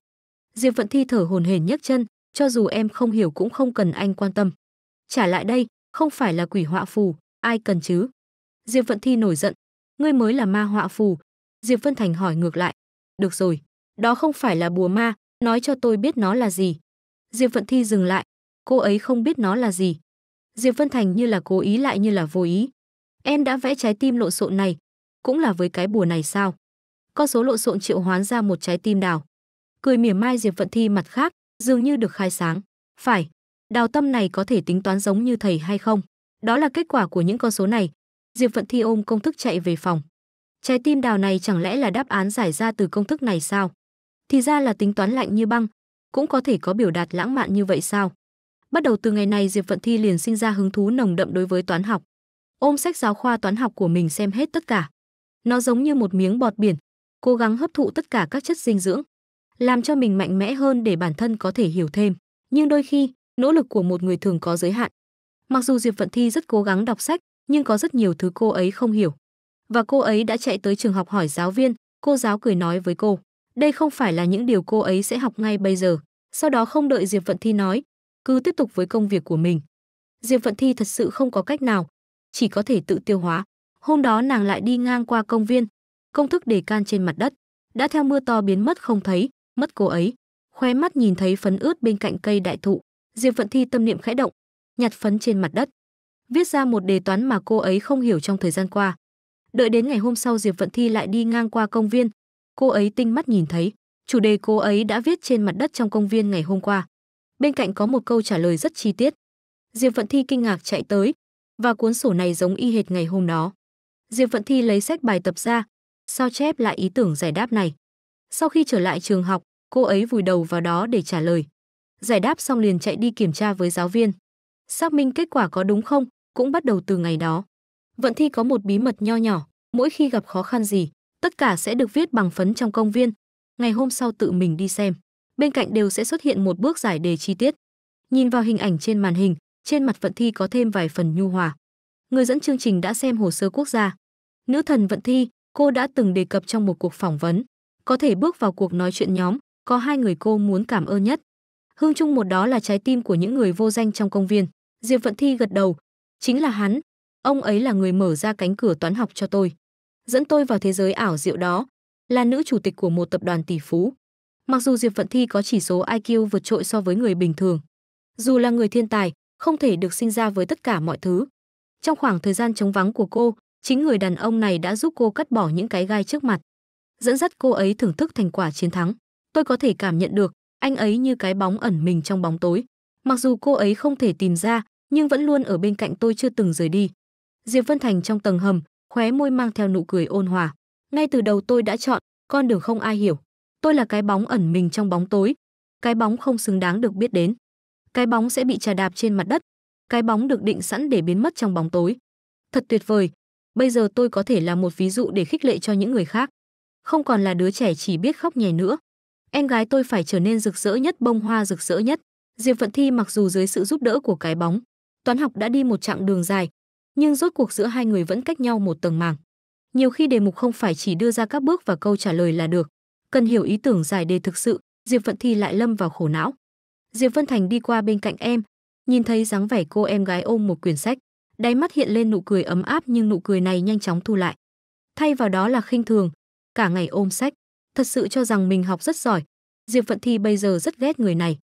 Diệp Vận Thi thở hồn hển nhấc chân, cho dù em không hiểu cũng không cần anh quan tâm. Trả lại đây, không phải là quỷ họa phù, ai cần chứ? Diệp Vận Thi nổi giận, ngươi mới là ma họa phù. Diệp Vân Thành hỏi ngược lại, được rồi, đó không phải là bùa ma, nói cho tôi biết nó là gì. Diệp Vận Thi dừng lại, cô ấy không biết nó là gì. Diệp Vân Thành như là cố ý lại như là vô ý. Em đã vẽ trái tim lộn xộn này, cũng là với cái bùa này sao? Con số lộn xộn triệu hoán ra một trái tim đào. Cười mỉa mai Diệp Vận Thi mặt khác, dường như được khai sáng. Phải, đào tâm này có thể tính toán giống như thầy hay không? Đó là kết quả của những con số này. Diệp Vận Thi ôm công thức chạy về phòng. Trái tim đào này chẳng lẽ là đáp án giải ra từ công thức này sao? Thì ra là tính toán lạnh như băng, cũng có thể có biểu đạt lãng mạn như vậy sao? Bắt đầu từ ngày này Diệp Vận Thi liền sinh ra hứng thú nồng đậm đối với toán học. Ôm sách giáo khoa toán học của mình xem hết tất cả. Nó giống như một miếng bọt biển, cố gắng hấp thụ tất cả các chất dinh dưỡng làm cho mình mạnh mẽ hơn để bản thân có thể hiểu thêm. Nhưng đôi khi, nỗ lực của một người thường có giới hạn. Mặc dù Diệp Vận Thi rất cố gắng đọc sách, nhưng có rất nhiều thứ cô ấy không hiểu. Và cô ấy đã chạy tới trường học hỏi giáo viên, cô giáo cười nói với cô, đây không phải là những điều cô ấy sẽ học ngay bây giờ. Sau đó không đợi Diệp Vận Thi nói, cứ tiếp tục với công việc của mình. Diệp Vận Thi thật sự không có cách nào, chỉ có thể tự tiêu hóa. Hôm đó nàng lại đi ngang qua công viên, công thức đề can trên mặt đất đã theo mưa to biến mất không thấy mất cô ấy khoe mắt nhìn thấy phấn ướt bên cạnh cây đại thụ diệp vận thi tâm niệm khẽ động nhặt phấn trên mặt đất viết ra một đề toán mà cô ấy không hiểu trong thời gian qua đợi đến ngày hôm sau diệp vận thi lại đi ngang qua công viên cô ấy tinh mắt nhìn thấy chủ đề cô ấy đã viết trên mặt đất trong công viên ngày hôm qua bên cạnh có một câu trả lời rất chi tiết diệp vận thi kinh ngạc chạy tới và cuốn sổ này giống y hệt ngày hôm đó diệp vận thi lấy sách bài tập ra sao chép lại ý tưởng giải đáp này sau khi trở lại trường học, cô ấy vùi đầu vào đó để trả lời. Giải đáp xong liền chạy đi kiểm tra với giáo viên. Xác minh kết quả có đúng không, cũng bắt đầu từ ngày đó. Vận thi có một bí mật nho nhỏ, mỗi khi gặp khó khăn gì, tất cả sẽ được viết bằng phấn trong công viên. Ngày hôm sau tự mình đi xem, bên cạnh đều sẽ xuất hiện một bước giải đề chi tiết. Nhìn vào hình ảnh trên màn hình, trên mặt vận thi có thêm vài phần nhu hòa. Người dẫn chương trình đã xem hồ sơ quốc gia. Nữ thần vận thi, cô đã từng đề cập trong một cuộc phỏng vấn. Có thể bước vào cuộc nói chuyện nhóm, có hai người cô muốn cảm ơn nhất. Hương trung một đó là trái tim của những người vô danh trong công viên. Diệp Vận Thi gật đầu, chính là hắn, ông ấy là người mở ra cánh cửa toán học cho tôi, dẫn tôi vào thế giới ảo diệu đó, là nữ chủ tịch của một tập đoàn tỷ phú. Mặc dù Diệp Vận Thi có chỉ số IQ vượt trội so với người bình thường, dù là người thiên tài, không thể được sinh ra với tất cả mọi thứ. Trong khoảng thời gian trống vắng của cô, chính người đàn ông này đã giúp cô cắt bỏ những cái gai trước mặt dẫn dắt cô ấy thưởng thức thành quả chiến thắng. Tôi có thể cảm nhận được, anh ấy như cái bóng ẩn mình trong bóng tối. Mặc dù cô ấy không thể tìm ra, nhưng vẫn luôn ở bên cạnh tôi chưa từng rời đi. Diệp Vân Thành trong tầng hầm, khóe môi mang theo nụ cười ôn hòa. Ngay từ đầu tôi đã chọn, con đường không ai hiểu. Tôi là cái bóng ẩn mình trong bóng tối. Cái bóng không xứng đáng được biết đến. Cái bóng sẽ bị trà đạp trên mặt đất. Cái bóng được định sẵn để biến mất trong bóng tối. Thật tuyệt vời. Bây giờ tôi có thể là một ví dụ để khích lệ cho những người khác không còn là đứa trẻ chỉ biết khóc nhè nữa. Em gái tôi phải trở nên rực rỡ nhất, bông hoa rực rỡ nhất. Diệp Vận Thi mặc dù dưới sự giúp đỡ của cái bóng, toán học đã đi một chặng đường dài, nhưng rốt cuộc giữa hai người vẫn cách nhau một tầng màng. Nhiều khi đề mục không phải chỉ đưa ra các bước và câu trả lời là được, cần hiểu ý tưởng giải đề thực sự, Diệp Vận Thi lại lâm vào khổ não. Diệp Vân Thành đi qua bên cạnh em, nhìn thấy dáng vẻ cô em gái ôm một quyển sách, đáy mắt hiện lên nụ cười ấm áp nhưng nụ cười này nhanh chóng thu lại. Thay vào đó là khinh thường, cả ngày ôm sách, thật sự cho rằng mình học rất giỏi. Diệp Vận Thi bây giờ rất ghét người này.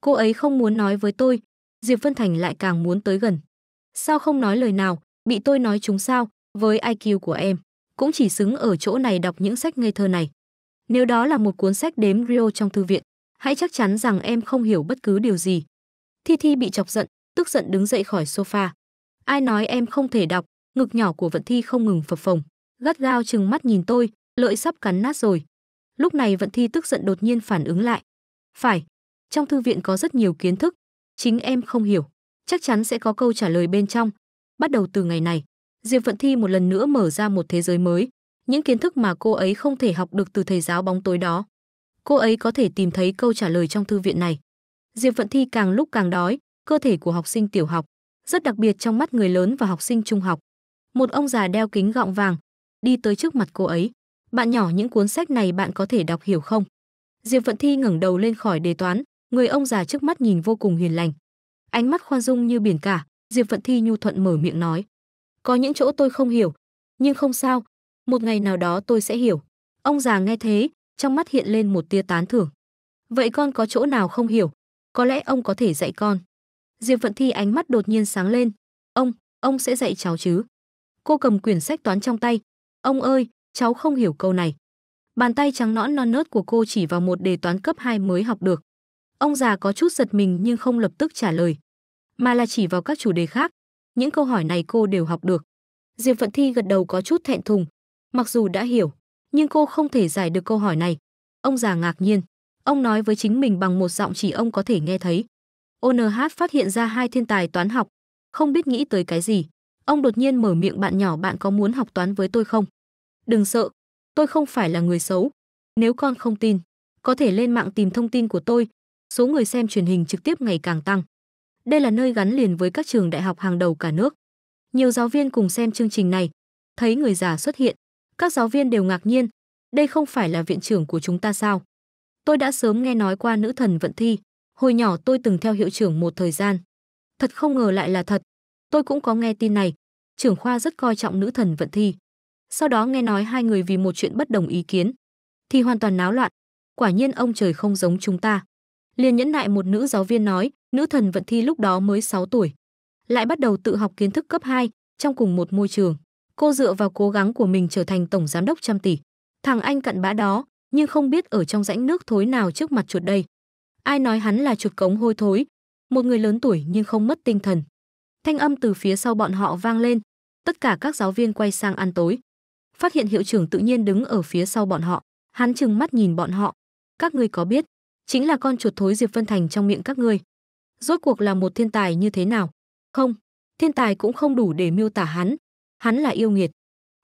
Cô ấy không muốn nói với tôi, Diệp Vân Thành lại càng muốn tới gần. Sao không nói lời nào, bị tôi nói chúng sao, với IQ của em, cũng chỉ xứng ở chỗ này đọc những sách ngây thơ này. Nếu đó là một cuốn sách đếm Rio trong thư viện, hãy chắc chắn rằng em không hiểu bất cứ điều gì. Thi Thi bị chọc giận, tức giận đứng dậy khỏi sofa. Ai nói em không thể đọc, ngực nhỏ của Vận Thi không ngừng phập phồng, gắt gao chừng mắt nhìn tôi, lợi sắp cắn nát rồi. Lúc này Vận Thi tức giận đột nhiên phản ứng lại. Phải, trong thư viện có rất nhiều kiến thức, chính em không hiểu, chắc chắn sẽ có câu trả lời bên trong. Bắt đầu từ ngày này, Diệp Vận Thi một lần nữa mở ra một thế giới mới, những kiến thức mà cô ấy không thể học được từ thầy giáo bóng tối đó. Cô ấy có thể tìm thấy câu trả lời trong thư viện này. Diệp Vận Thi càng lúc càng đói, cơ thể của học sinh tiểu học, rất đặc biệt trong mắt người lớn và học sinh trung học. Một ông già đeo kính gọng vàng, đi tới trước mặt cô ấy. Bạn nhỏ những cuốn sách này bạn có thể đọc hiểu không? Diệp Vận Thi ngẩng đầu lên khỏi đề toán, người ông già trước mắt nhìn vô cùng hiền lành. Ánh mắt khoan dung như biển cả, Diệp Vận Thi nhu thuận mở miệng nói: "Có những chỗ tôi không hiểu, nhưng không sao, một ngày nào đó tôi sẽ hiểu." Ông già nghe thế, trong mắt hiện lên một tia tán thưởng. "Vậy con có chỗ nào không hiểu, có lẽ ông có thể dạy con." Diệp Vận Thi ánh mắt đột nhiên sáng lên, "Ông, ông sẽ dạy cháu chứ?" Cô cầm quyển sách toán trong tay, "Ông ơi, cháu không hiểu câu này. Bàn tay trắng nõn non nớt của cô chỉ vào một đề toán cấp 2 mới học được. Ông già có chút giật mình nhưng không lập tức trả lời, mà là chỉ vào các chủ đề khác. Những câu hỏi này cô đều học được. Diệp Vận Thi gật đầu có chút thẹn thùng, mặc dù đã hiểu, nhưng cô không thể giải được câu hỏi này. Ông già ngạc nhiên, ông nói với chính mình bằng một giọng chỉ ông có thể nghe thấy. ONH phát hiện ra hai thiên tài toán học, không biết nghĩ tới cái gì. Ông đột nhiên mở miệng bạn nhỏ bạn có muốn học toán với tôi không? Đừng sợ, tôi không phải là người xấu. Nếu con không tin, có thể lên mạng tìm thông tin của tôi. Số người xem truyền hình trực tiếp ngày càng tăng. Đây là nơi gắn liền với các trường đại học hàng đầu cả nước. Nhiều giáo viên cùng xem chương trình này, thấy người già xuất hiện, các giáo viên đều ngạc nhiên, đây không phải là viện trưởng của chúng ta sao? Tôi đã sớm nghe nói qua nữ thần vận thi, hồi nhỏ tôi từng theo hiệu trưởng một thời gian. Thật không ngờ lại là thật, tôi cũng có nghe tin này, trưởng khoa rất coi trọng nữ thần vận thi sau đó nghe nói hai người vì một chuyện bất đồng ý kiến thì hoàn toàn náo loạn quả nhiên ông trời không giống chúng ta liền nhẫn nại một nữ giáo viên nói nữ thần vận thi lúc đó mới 6 tuổi lại bắt đầu tự học kiến thức cấp 2 trong cùng một môi trường cô dựa vào cố gắng của mình trở thành tổng giám đốc trăm tỷ thằng anh cặn bã đó nhưng không biết ở trong rãnh nước thối nào trước mặt chuột đây ai nói hắn là chuột cống hôi thối một người lớn tuổi nhưng không mất tinh thần thanh âm từ phía sau bọn họ vang lên tất cả các giáo viên quay sang ăn tối phát hiện hiệu trưởng tự nhiên đứng ở phía sau bọn họ. Hắn trừng mắt nhìn bọn họ. Các ngươi có biết, chính là con chuột thối Diệp Vân Thành trong miệng các ngươi. Rốt cuộc là một thiên tài như thế nào? Không, thiên tài cũng không đủ để miêu tả hắn. Hắn là yêu nghiệt.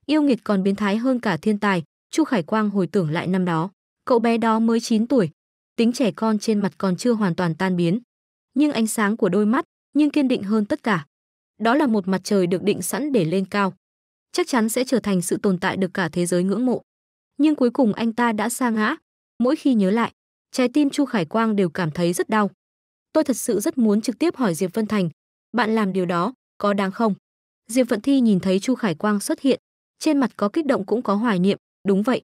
Yêu nghiệt còn biến thái hơn cả thiên tài, Chu Khải Quang hồi tưởng lại năm đó. Cậu bé đó mới 9 tuổi, tính trẻ con trên mặt còn chưa hoàn toàn tan biến. Nhưng ánh sáng của đôi mắt, nhưng kiên định hơn tất cả. Đó là một mặt trời được định sẵn để lên cao chắc chắn sẽ trở thành sự tồn tại được cả thế giới ngưỡng mộ. Nhưng cuối cùng anh ta đã sa ngã, mỗi khi nhớ lại, trái tim Chu Khải Quang đều cảm thấy rất đau. Tôi thật sự rất muốn trực tiếp hỏi Diệp Vân Thành, bạn làm điều đó, có đáng không? Diệp Vận Thi nhìn thấy Chu Khải Quang xuất hiện, trên mặt có kích động cũng có hoài niệm, đúng vậy.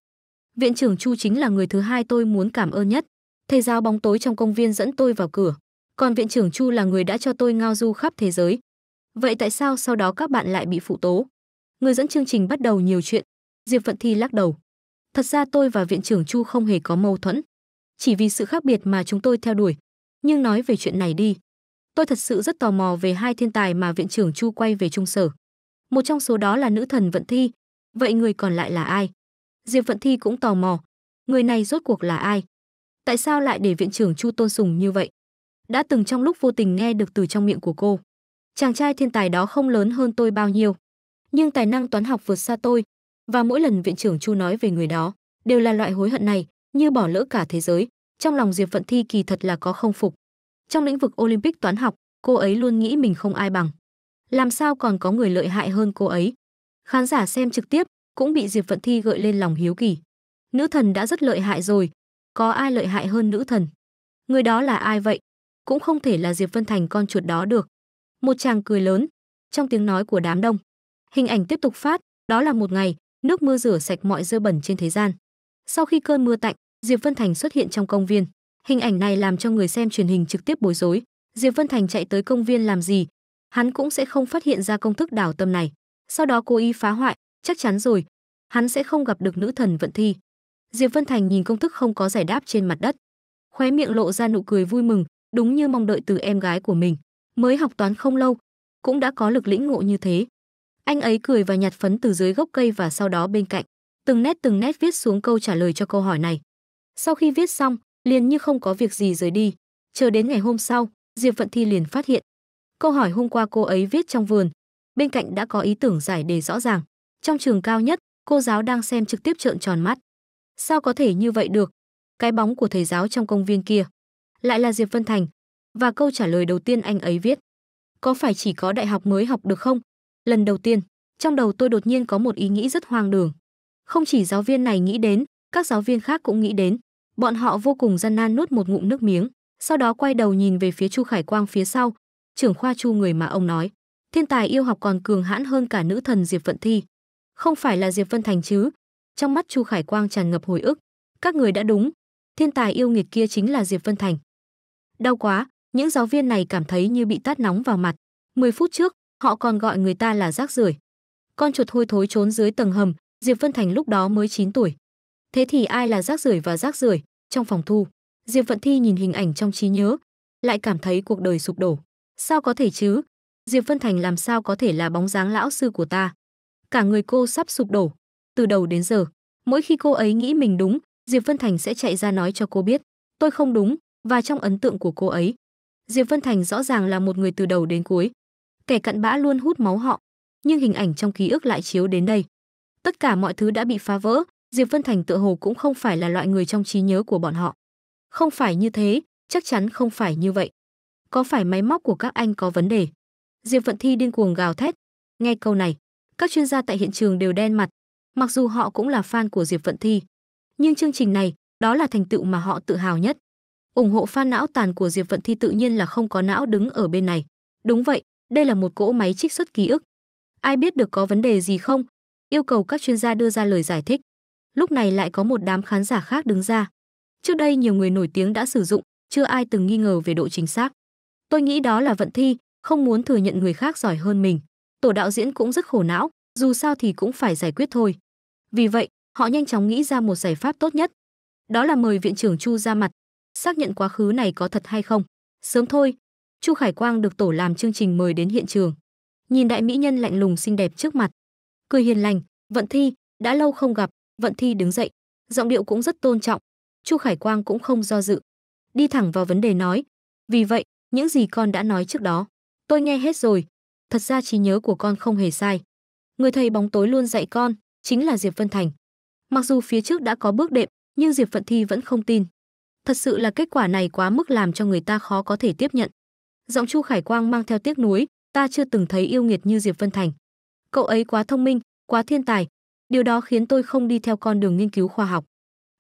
Viện trưởng Chu chính là người thứ hai tôi muốn cảm ơn nhất. Thầy giáo bóng tối trong công viên dẫn tôi vào cửa, còn viện trưởng Chu là người đã cho tôi ngao du khắp thế giới. Vậy tại sao sau đó các bạn lại bị phụ tố? người dẫn chương trình bắt đầu nhiều chuyện diệp vận thi lắc đầu thật ra tôi và viện trưởng chu không hề có mâu thuẫn chỉ vì sự khác biệt mà chúng tôi theo đuổi nhưng nói về chuyện này đi tôi thật sự rất tò mò về hai thiên tài mà viện trưởng chu quay về trung sở một trong số đó là nữ thần vận thi vậy người còn lại là ai diệp vận thi cũng tò mò người này rốt cuộc là ai tại sao lại để viện trưởng chu tôn sùng như vậy đã từng trong lúc vô tình nghe được từ trong miệng của cô chàng trai thiên tài đó không lớn hơn tôi bao nhiêu nhưng tài năng toán học vượt xa tôi và mỗi lần viện trưởng chu nói về người đó đều là loại hối hận này như bỏ lỡ cả thế giới trong lòng diệp vận thi kỳ thật là có không phục trong lĩnh vực olympic toán học cô ấy luôn nghĩ mình không ai bằng làm sao còn có người lợi hại hơn cô ấy khán giả xem trực tiếp cũng bị diệp vận thi gợi lên lòng hiếu kỳ nữ thần đã rất lợi hại rồi có ai lợi hại hơn nữ thần người đó là ai vậy cũng không thể là diệp vân thành con chuột đó được một chàng cười lớn trong tiếng nói của đám đông Hình ảnh tiếp tục phát, đó là một ngày, nước mưa rửa sạch mọi dơ bẩn trên thế gian. Sau khi cơn mưa tạnh, Diệp Vân Thành xuất hiện trong công viên. Hình ảnh này làm cho người xem truyền hình trực tiếp bối rối. Diệp Vân Thành chạy tới công viên làm gì? Hắn cũng sẽ không phát hiện ra công thức đảo tâm này. Sau đó cố ý phá hoại, chắc chắn rồi. Hắn sẽ không gặp được nữ thần vận thi. Diệp Vân Thành nhìn công thức không có giải đáp trên mặt đất. Khóe miệng lộ ra nụ cười vui mừng, đúng như mong đợi từ em gái của mình. Mới học toán không lâu, cũng đã có lực lĩnh ngộ như thế. Anh ấy cười và nhặt phấn từ dưới gốc cây và sau đó bên cạnh, từng nét từng nét viết xuống câu trả lời cho câu hỏi này. Sau khi viết xong, liền như không có việc gì rời đi. Chờ đến ngày hôm sau, Diệp Vận Thi liền phát hiện. Câu hỏi hôm qua cô ấy viết trong vườn, bên cạnh đã có ý tưởng giải đề rõ ràng. Trong trường cao nhất, cô giáo đang xem trực tiếp trợn tròn mắt. Sao có thể như vậy được? Cái bóng của thầy giáo trong công viên kia. Lại là Diệp Vân Thành. Và câu trả lời đầu tiên anh ấy viết. Có phải chỉ có đại học mới học được không? lần đầu tiên trong đầu tôi đột nhiên có một ý nghĩ rất hoang đường không chỉ giáo viên này nghĩ đến các giáo viên khác cũng nghĩ đến bọn họ vô cùng gian nan nuốt một ngụm nước miếng sau đó quay đầu nhìn về phía chu khải quang phía sau trưởng khoa chu người mà ông nói thiên tài yêu học còn cường hãn hơn cả nữ thần diệp vận thi không phải là diệp vân thành chứ trong mắt chu khải quang tràn ngập hồi ức các người đã đúng thiên tài yêu nghiệt kia chính là diệp vân thành đau quá những giáo viên này cảm thấy như bị tát nóng vào mặt 10 phút trước họ còn gọi người ta là rác rưởi. Con chuột hôi thối trốn dưới tầng hầm, Diệp Vân Thành lúc đó mới 9 tuổi. Thế thì ai là rác rưởi và rác rưởi trong phòng thu? Diệp Vận Thi nhìn hình ảnh trong trí nhớ, lại cảm thấy cuộc đời sụp đổ. Sao có thể chứ? Diệp Vân Thành làm sao có thể là bóng dáng lão sư của ta? Cả người cô sắp sụp đổ, từ đầu đến giờ. Mỗi khi cô ấy nghĩ mình đúng, Diệp Vân Thành sẽ chạy ra nói cho cô biết, tôi không đúng, và trong ấn tượng của cô ấy. Diệp Vân Thành rõ ràng là một người từ đầu đến cuối, kẻ cặn bã luôn hút máu họ nhưng hình ảnh trong ký ức lại chiếu đến đây tất cả mọi thứ đã bị phá vỡ diệp vân thành tựa hồ cũng không phải là loại người trong trí nhớ của bọn họ không phải như thế chắc chắn không phải như vậy có phải máy móc của các anh có vấn đề diệp vận thi điên cuồng gào thét nghe câu này các chuyên gia tại hiện trường đều đen mặt mặc dù họ cũng là fan của diệp vận thi nhưng chương trình này đó là thành tựu mà họ tự hào nhất ủng hộ fan não tàn của diệp vận thi tự nhiên là không có não đứng ở bên này đúng vậy đây là một cỗ máy trích xuất ký ức. Ai biết được có vấn đề gì không? Yêu cầu các chuyên gia đưa ra lời giải thích. Lúc này lại có một đám khán giả khác đứng ra. Trước đây nhiều người nổi tiếng đã sử dụng, chưa ai từng nghi ngờ về độ chính xác. Tôi nghĩ đó là vận thi, không muốn thừa nhận người khác giỏi hơn mình. Tổ đạo diễn cũng rất khổ não, dù sao thì cũng phải giải quyết thôi. Vì vậy, họ nhanh chóng nghĩ ra một giải pháp tốt nhất. Đó là mời viện trưởng Chu ra mặt, xác nhận quá khứ này có thật hay không. Sớm thôi, Chu Khải Quang được tổ làm chương trình mời đến hiện trường. Nhìn đại mỹ nhân lạnh lùng xinh đẹp trước mặt, cười hiền lành, "Vận Thi, đã lâu không gặp." Vận Thi đứng dậy, giọng điệu cũng rất tôn trọng. Chu Khải Quang cũng không do dự, đi thẳng vào vấn đề nói, "Vì vậy, những gì con đã nói trước đó, tôi nghe hết rồi. Thật ra trí nhớ của con không hề sai. Người thầy bóng tối luôn dạy con chính là Diệp Vân Thành. Mặc dù phía trước đã có bước đệm, nhưng Diệp Vận Thi vẫn không tin. Thật sự là kết quả này quá mức làm cho người ta khó có thể tiếp nhận giọng Chu Khải Quang mang theo tiếc nuối, ta chưa từng thấy yêu nghiệt như Diệp Vân Thành. Cậu ấy quá thông minh, quá thiên tài, điều đó khiến tôi không đi theo con đường nghiên cứu khoa học.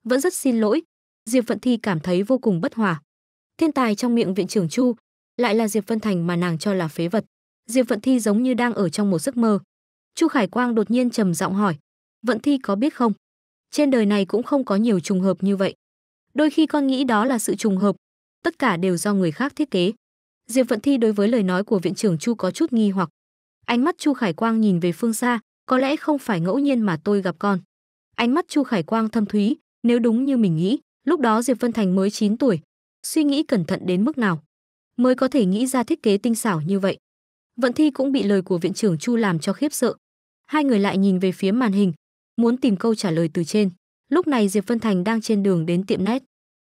Vẫn rất xin lỗi, Diệp Vận Thi cảm thấy vô cùng bất hòa. Thiên tài trong miệng viện trưởng Chu, lại là Diệp Vân Thành mà nàng cho là phế vật. Diệp Vận Thi giống như đang ở trong một giấc mơ. Chu Khải Quang đột nhiên trầm giọng hỏi, "Vận Thi có biết không, trên đời này cũng không có nhiều trùng hợp như vậy. Đôi khi con nghĩ đó là sự trùng hợp, tất cả đều do người khác thiết kế." Diệp Vận Thi đối với lời nói của viện trưởng Chu có chút nghi hoặc. Ánh mắt Chu Khải Quang nhìn về phương xa, có lẽ không phải ngẫu nhiên mà tôi gặp con. Ánh mắt Chu Khải Quang thâm thúy, nếu đúng như mình nghĩ, lúc đó Diệp Vân Thành mới 9 tuổi, suy nghĩ cẩn thận đến mức nào mới có thể nghĩ ra thiết kế tinh xảo như vậy. Vận Thi cũng bị lời của viện trưởng Chu làm cho khiếp sợ. Hai người lại nhìn về phía màn hình, muốn tìm câu trả lời từ trên. Lúc này Diệp Vân Thành đang trên đường đến tiệm nét.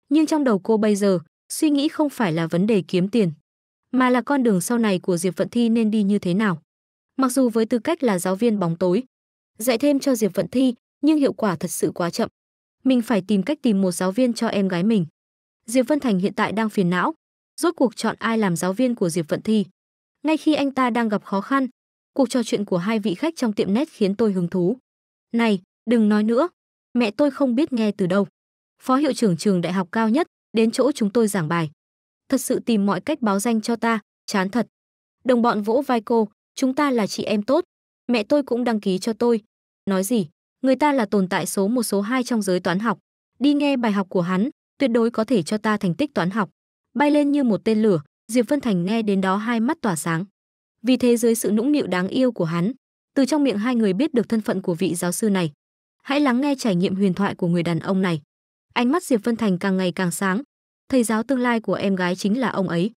Nhưng trong đầu cô bây giờ, suy nghĩ không phải là vấn đề kiếm tiền, mà là con đường sau này của Diệp Vận Thi nên đi như thế nào. Mặc dù với tư cách là giáo viên bóng tối, dạy thêm cho Diệp Vận Thi, nhưng hiệu quả thật sự quá chậm. Mình phải tìm cách tìm một giáo viên cho em gái mình. Diệp Vân Thành hiện tại đang phiền não, rốt cuộc chọn ai làm giáo viên của Diệp Vận Thi. Ngay khi anh ta đang gặp khó khăn, cuộc trò chuyện của hai vị khách trong tiệm nét khiến tôi hứng thú. Này, đừng nói nữa, mẹ tôi không biết nghe từ đâu. Phó hiệu trưởng trường đại học cao nhất đến chỗ chúng tôi giảng bài thật sự tìm mọi cách báo danh cho ta, chán thật. Đồng bọn vỗ vai cô, chúng ta là chị em tốt, mẹ tôi cũng đăng ký cho tôi. Nói gì, người ta là tồn tại số một số 2 trong giới toán học. Đi nghe bài học của hắn, tuyệt đối có thể cho ta thành tích toán học. Bay lên như một tên lửa, Diệp Vân Thành nghe đến đó hai mắt tỏa sáng. Vì thế dưới sự nũng nịu đáng yêu của hắn, từ trong miệng hai người biết được thân phận của vị giáo sư này. Hãy lắng nghe trải nghiệm huyền thoại của người đàn ông này. Ánh mắt Diệp Vân Thành càng ngày càng sáng, thầy giáo tương lai của em gái chính là ông ấy.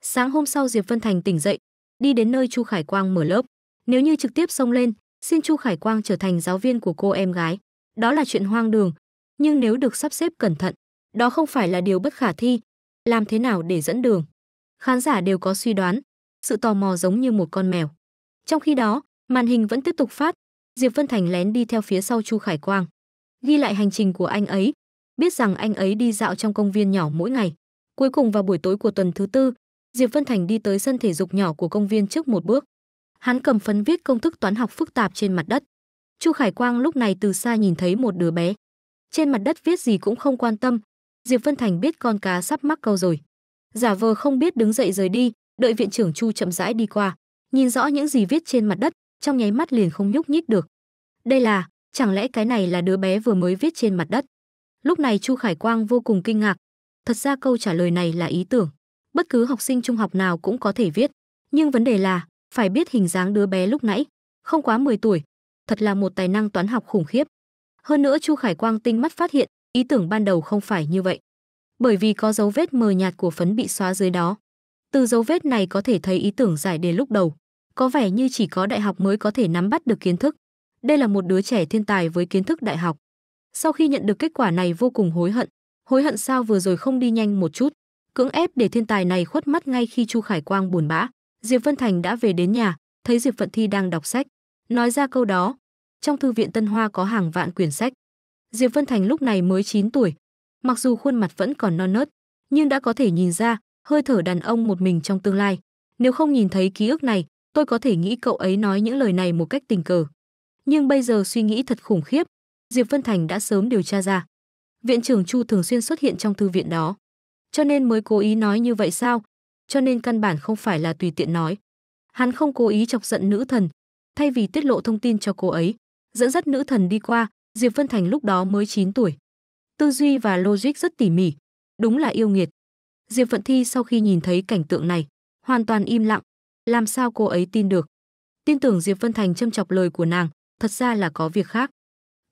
Sáng hôm sau Diệp Vân Thành tỉnh dậy, đi đến nơi Chu Khải Quang mở lớp. Nếu như trực tiếp xông lên, xin Chu Khải Quang trở thành giáo viên của cô em gái. Đó là chuyện hoang đường, nhưng nếu được sắp xếp cẩn thận, đó không phải là điều bất khả thi. Làm thế nào để dẫn đường? Khán giả đều có suy đoán, sự tò mò giống như một con mèo. Trong khi đó, màn hình vẫn tiếp tục phát, Diệp Vân Thành lén đi theo phía sau Chu Khải Quang, ghi lại hành trình của anh ấy, biết rằng anh ấy đi dạo trong công viên nhỏ mỗi ngày. Cuối cùng vào buổi tối của tuần thứ tư, Diệp Vân Thành đi tới sân thể dục nhỏ của công viên trước một bước. Hắn cầm phấn viết công thức toán học phức tạp trên mặt đất. Chu Khải Quang lúc này từ xa nhìn thấy một đứa bé. Trên mặt đất viết gì cũng không quan tâm. Diệp Vân Thành biết con cá sắp mắc câu rồi. Giả vờ không biết đứng dậy rời đi, đợi viện trưởng Chu chậm rãi đi qua. Nhìn rõ những gì viết trên mặt đất, trong nháy mắt liền không nhúc nhích được. Đây là, chẳng lẽ cái này là đứa bé vừa mới viết trên mặt đất? Lúc này Chu Khải Quang vô cùng kinh ngạc. Thật ra câu trả lời này là ý tưởng. Bất cứ học sinh trung học nào cũng có thể viết. Nhưng vấn đề là, phải biết hình dáng đứa bé lúc nãy. Không quá 10 tuổi. Thật là một tài năng toán học khủng khiếp. Hơn nữa Chu Khải Quang tinh mắt phát hiện, ý tưởng ban đầu không phải như vậy. Bởi vì có dấu vết mờ nhạt của phấn bị xóa dưới đó. Từ dấu vết này có thể thấy ý tưởng giải đề lúc đầu. Có vẻ như chỉ có đại học mới có thể nắm bắt được kiến thức. Đây là một đứa trẻ thiên tài với kiến thức đại học. Sau khi nhận được kết quả này vô cùng hối hận, hối hận sao vừa rồi không đi nhanh một chút, cưỡng ép để thiên tài này khuất mắt ngay khi Chu Khải Quang buồn bã. Diệp Vân Thành đã về đến nhà, thấy Diệp Phận Thi đang đọc sách, nói ra câu đó. Trong thư viện Tân Hoa có hàng vạn quyển sách. Diệp Vân Thành lúc này mới 9 tuổi, mặc dù khuôn mặt vẫn còn non nớt, nhưng đã có thể nhìn ra hơi thở đàn ông một mình trong tương lai. Nếu không nhìn thấy ký ức này, tôi có thể nghĩ cậu ấy nói những lời này một cách tình cờ. Nhưng bây giờ suy nghĩ thật khủng khiếp, Diệp Vân Thành đã sớm điều tra ra. Viện trưởng Chu thường xuyên xuất hiện trong thư viện đó. Cho nên mới cố ý nói như vậy sao? Cho nên căn bản không phải là tùy tiện nói. Hắn không cố ý chọc giận nữ thần, thay vì tiết lộ thông tin cho cô ấy, dẫn dắt nữ thần đi qua, Diệp Vân Thành lúc đó mới 9 tuổi. Tư duy và logic rất tỉ mỉ, đúng là yêu nghiệt. Diệp Vận Thi sau khi nhìn thấy cảnh tượng này, hoàn toàn im lặng, làm sao cô ấy tin được. Tin tưởng Diệp Vân Thành châm chọc lời của nàng, thật ra là có việc khác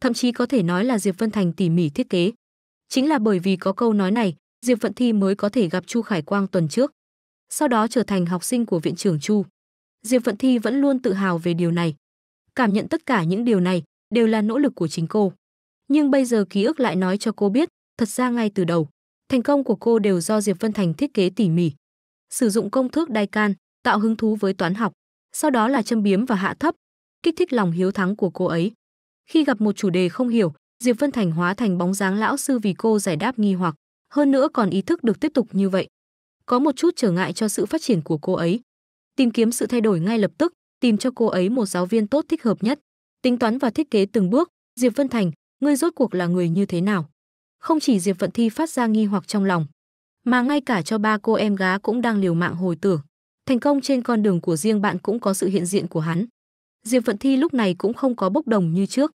thậm chí có thể nói là Diệp Vân Thành tỉ mỉ thiết kế. Chính là bởi vì có câu nói này, Diệp Vận Thi mới có thể gặp Chu Khải Quang tuần trước, sau đó trở thành học sinh của viện trưởng Chu. Diệp Vận Thi vẫn luôn tự hào về điều này. Cảm nhận tất cả những điều này đều là nỗ lực của chính cô. Nhưng bây giờ ký ức lại nói cho cô biết, thật ra ngay từ đầu, thành công của cô đều do Diệp Vân Thành thiết kế tỉ mỉ. Sử dụng công thức đai can, tạo hứng thú với toán học, sau đó là châm biếm và hạ thấp, kích thích lòng hiếu thắng của cô ấy. Khi gặp một chủ đề không hiểu, Diệp Vân Thành hóa thành bóng dáng lão sư vì cô giải đáp nghi hoặc, hơn nữa còn ý thức được tiếp tục như vậy. Có một chút trở ngại cho sự phát triển của cô ấy. Tìm kiếm sự thay đổi ngay lập tức, tìm cho cô ấy một giáo viên tốt thích hợp nhất. Tính toán và thiết kế từng bước, Diệp Vân Thành, ngươi rốt cuộc là người như thế nào? Không chỉ Diệp Vận Thi phát ra nghi hoặc trong lòng, mà ngay cả cho ba cô em gá cũng đang liều mạng hồi tưởng. Thành công trên con đường của riêng bạn cũng có sự hiện diện của hắn. Diệp Vận Thi lúc này cũng không có bốc đồng như trước.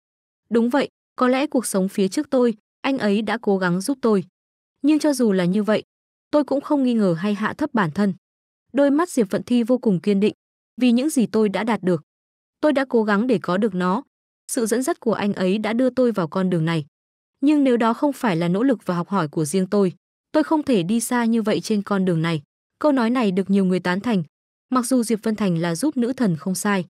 Đúng vậy, có lẽ cuộc sống phía trước tôi, anh ấy đã cố gắng giúp tôi. Nhưng cho dù là như vậy, tôi cũng không nghi ngờ hay hạ thấp bản thân. Đôi mắt Diệp Vận Thi vô cùng kiên định, vì những gì tôi đã đạt được. Tôi đã cố gắng để có được nó. Sự dẫn dắt của anh ấy đã đưa tôi vào con đường này. Nhưng nếu đó không phải là nỗ lực và học hỏi của riêng tôi, tôi không thể đi xa như vậy trên con đường này. Câu nói này được nhiều người tán thành, mặc dù Diệp Vân Thành là giúp nữ thần không sai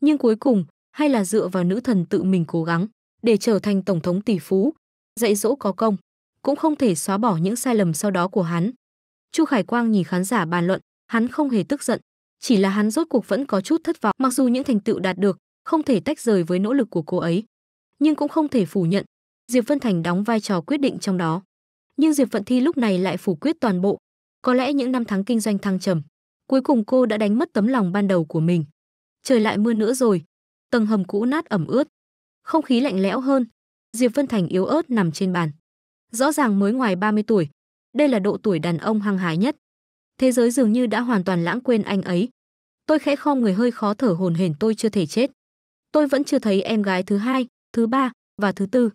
nhưng cuối cùng hay là dựa vào nữ thần tự mình cố gắng để trở thành tổng thống tỷ phú, dạy dỗ có công, cũng không thể xóa bỏ những sai lầm sau đó của hắn. Chu Khải Quang nhìn khán giả bàn luận, hắn không hề tức giận, chỉ là hắn rốt cuộc vẫn có chút thất vọng, mặc dù những thành tựu đạt được không thể tách rời với nỗ lực của cô ấy, nhưng cũng không thể phủ nhận, Diệp Vân Thành đóng vai trò quyết định trong đó. Nhưng Diệp Vận Thi lúc này lại phủ quyết toàn bộ, có lẽ những năm tháng kinh doanh thăng trầm, cuối cùng cô đã đánh mất tấm lòng ban đầu của mình trời lại mưa nữa rồi. Tầng hầm cũ nát ẩm ướt. Không khí lạnh lẽo hơn. Diệp Vân Thành yếu ớt nằm trên bàn. Rõ ràng mới ngoài 30 tuổi. Đây là độ tuổi đàn ông hăng hái nhất. Thế giới dường như đã hoàn toàn lãng quên anh ấy. Tôi khẽ khom người hơi khó thở hồn hển tôi chưa thể chết. Tôi vẫn chưa thấy em gái thứ hai, thứ ba và thứ tư.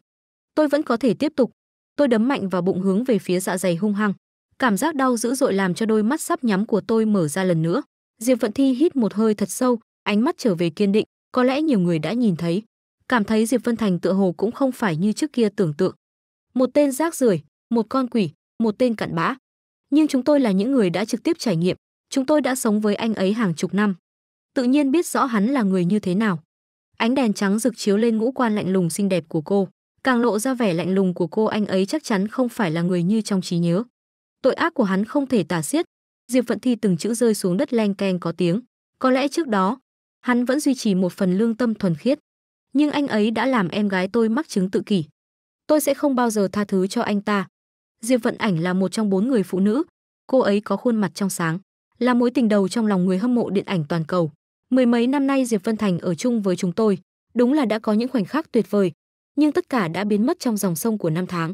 Tôi vẫn có thể tiếp tục. Tôi đấm mạnh vào bụng hướng về phía dạ dày hung hăng. Cảm giác đau dữ dội làm cho đôi mắt sắp nhắm của tôi mở ra lần nữa. Diệp Vận Thi hít một hơi thật sâu, ánh mắt trở về kiên định, có lẽ nhiều người đã nhìn thấy, cảm thấy Diệp Vân Thành tựa hồ cũng không phải như trước kia tưởng tượng. Một tên rác rưởi, một con quỷ, một tên cặn bã. Nhưng chúng tôi là những người đã trực tiếp trải nghiệm, chúng tôi đã sống với anh ấy hàng chục năm. Tự nhiên biết rõ hắn là người như thế nào. Ánh đèn trắng rực chiếu lên ngũ quan lạnh lùng xinh đẹp của cô, càng lộ ra vẻ lạnh lùng của cô anh ấy chắc chắn không phải là người như trong trí nhớ. Tội ác của hắn không thể tả xiết. Diệp Vận Thi từng chữ rơi xuống đất leng keng có tiếng. Có lẽ trước đó, Hắn vẫn duy trì một phần lương tâm thuần khiết, nhưng anh ấy đã làm em gái tôi mắc chứng tự kỷ. Tôi sẽ không bao giờ tha thứ cho anh ta. Diệp Vận Ảnh là một trong bốn người phụ nữ, cô ấy có khuôn mặt trong sáng, là mối tình đầu trong lòng người hâm mộ điện ảnh toàn cầu. Mười mấy năm nay Diệp Vân Thành ở chung với chúng tôi, đúng là đã có những khoảnh khắc tuyệt vời, nhưng tất cả đã biến mất trong dòng sông của năm tháng.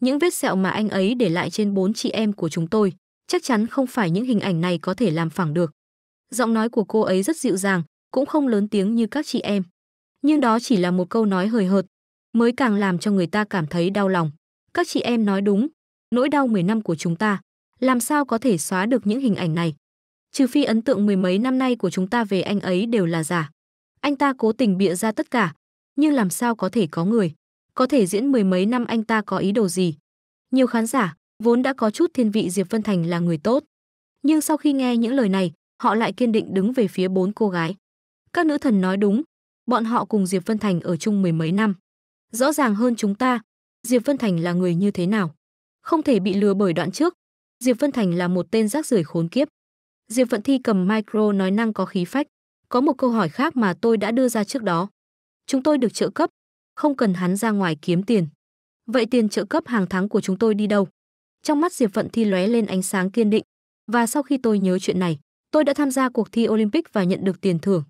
Những vết sẹo mà anh ấy để lại trên bốn chị em của chúng tôi, chắc chắn không phải những hình ảnh này có thể làm phẳng được. Giọng nói của cô ấy rất dịu dàng, cũng không lớn tiếng như các chị em. Nhưng đó chỉ là một câu nói hời hợt, mới càng làm cho người ta cảm thấy đau lòng. Các chị em nói đúng, nỗi đau 10 năm của chúng ta, làm sao có thể xóa được những hình ảnh này. Trừ phi ấn tượng mười mấy năm nay của chúng ta về anh ấy đều là giả. Anh ta cố tình bịa ra tất cả, nhưng làm sao có thể có người, có thể diễn mười mấy năm anh ta có ý đồ gì. Nhiều khán giả, vốn đã có chút thiên vị Diệp Vân Thành là người tốt. Nhưng sau khi nghe những lời này, họ lại kiên định đứng về phía bốn cô gái. Các nữ thần nói đúng, bọn họ cùng Diệp Vân Thành ở chung mười mấy năm. Rõ ràng hơn chúng ta, Diệp Vân Thành là người như thế nào. Không thể bị lừa bởi đoạn trước, Diệp Vân Thành là một tên rác rưởi khốn kiếp. Diệp Vận Thi cầm micro nói năng có khí phách, có một câu hỏi khác mà tôi đã đưa ra trước đó. Chúng tôi được trợ cấp, không cần hắn ra ngoài kiếm tiền. Vậy tiền trợ cấp hàng tháng của chúng tôi đi đâu? Trong mắt Diệp Vận Thi lóe lên ánh sáng kiên định, và sau khi tôi nhớ chuyện này, tôi đã tham gia cuộc thi Olympic và nhận được tiền thưởng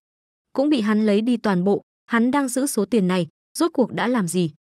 cũng bị hắn lấy đi toàn bộ, hắn đang giữ số tiền này, rốt cuộc đã làm gì?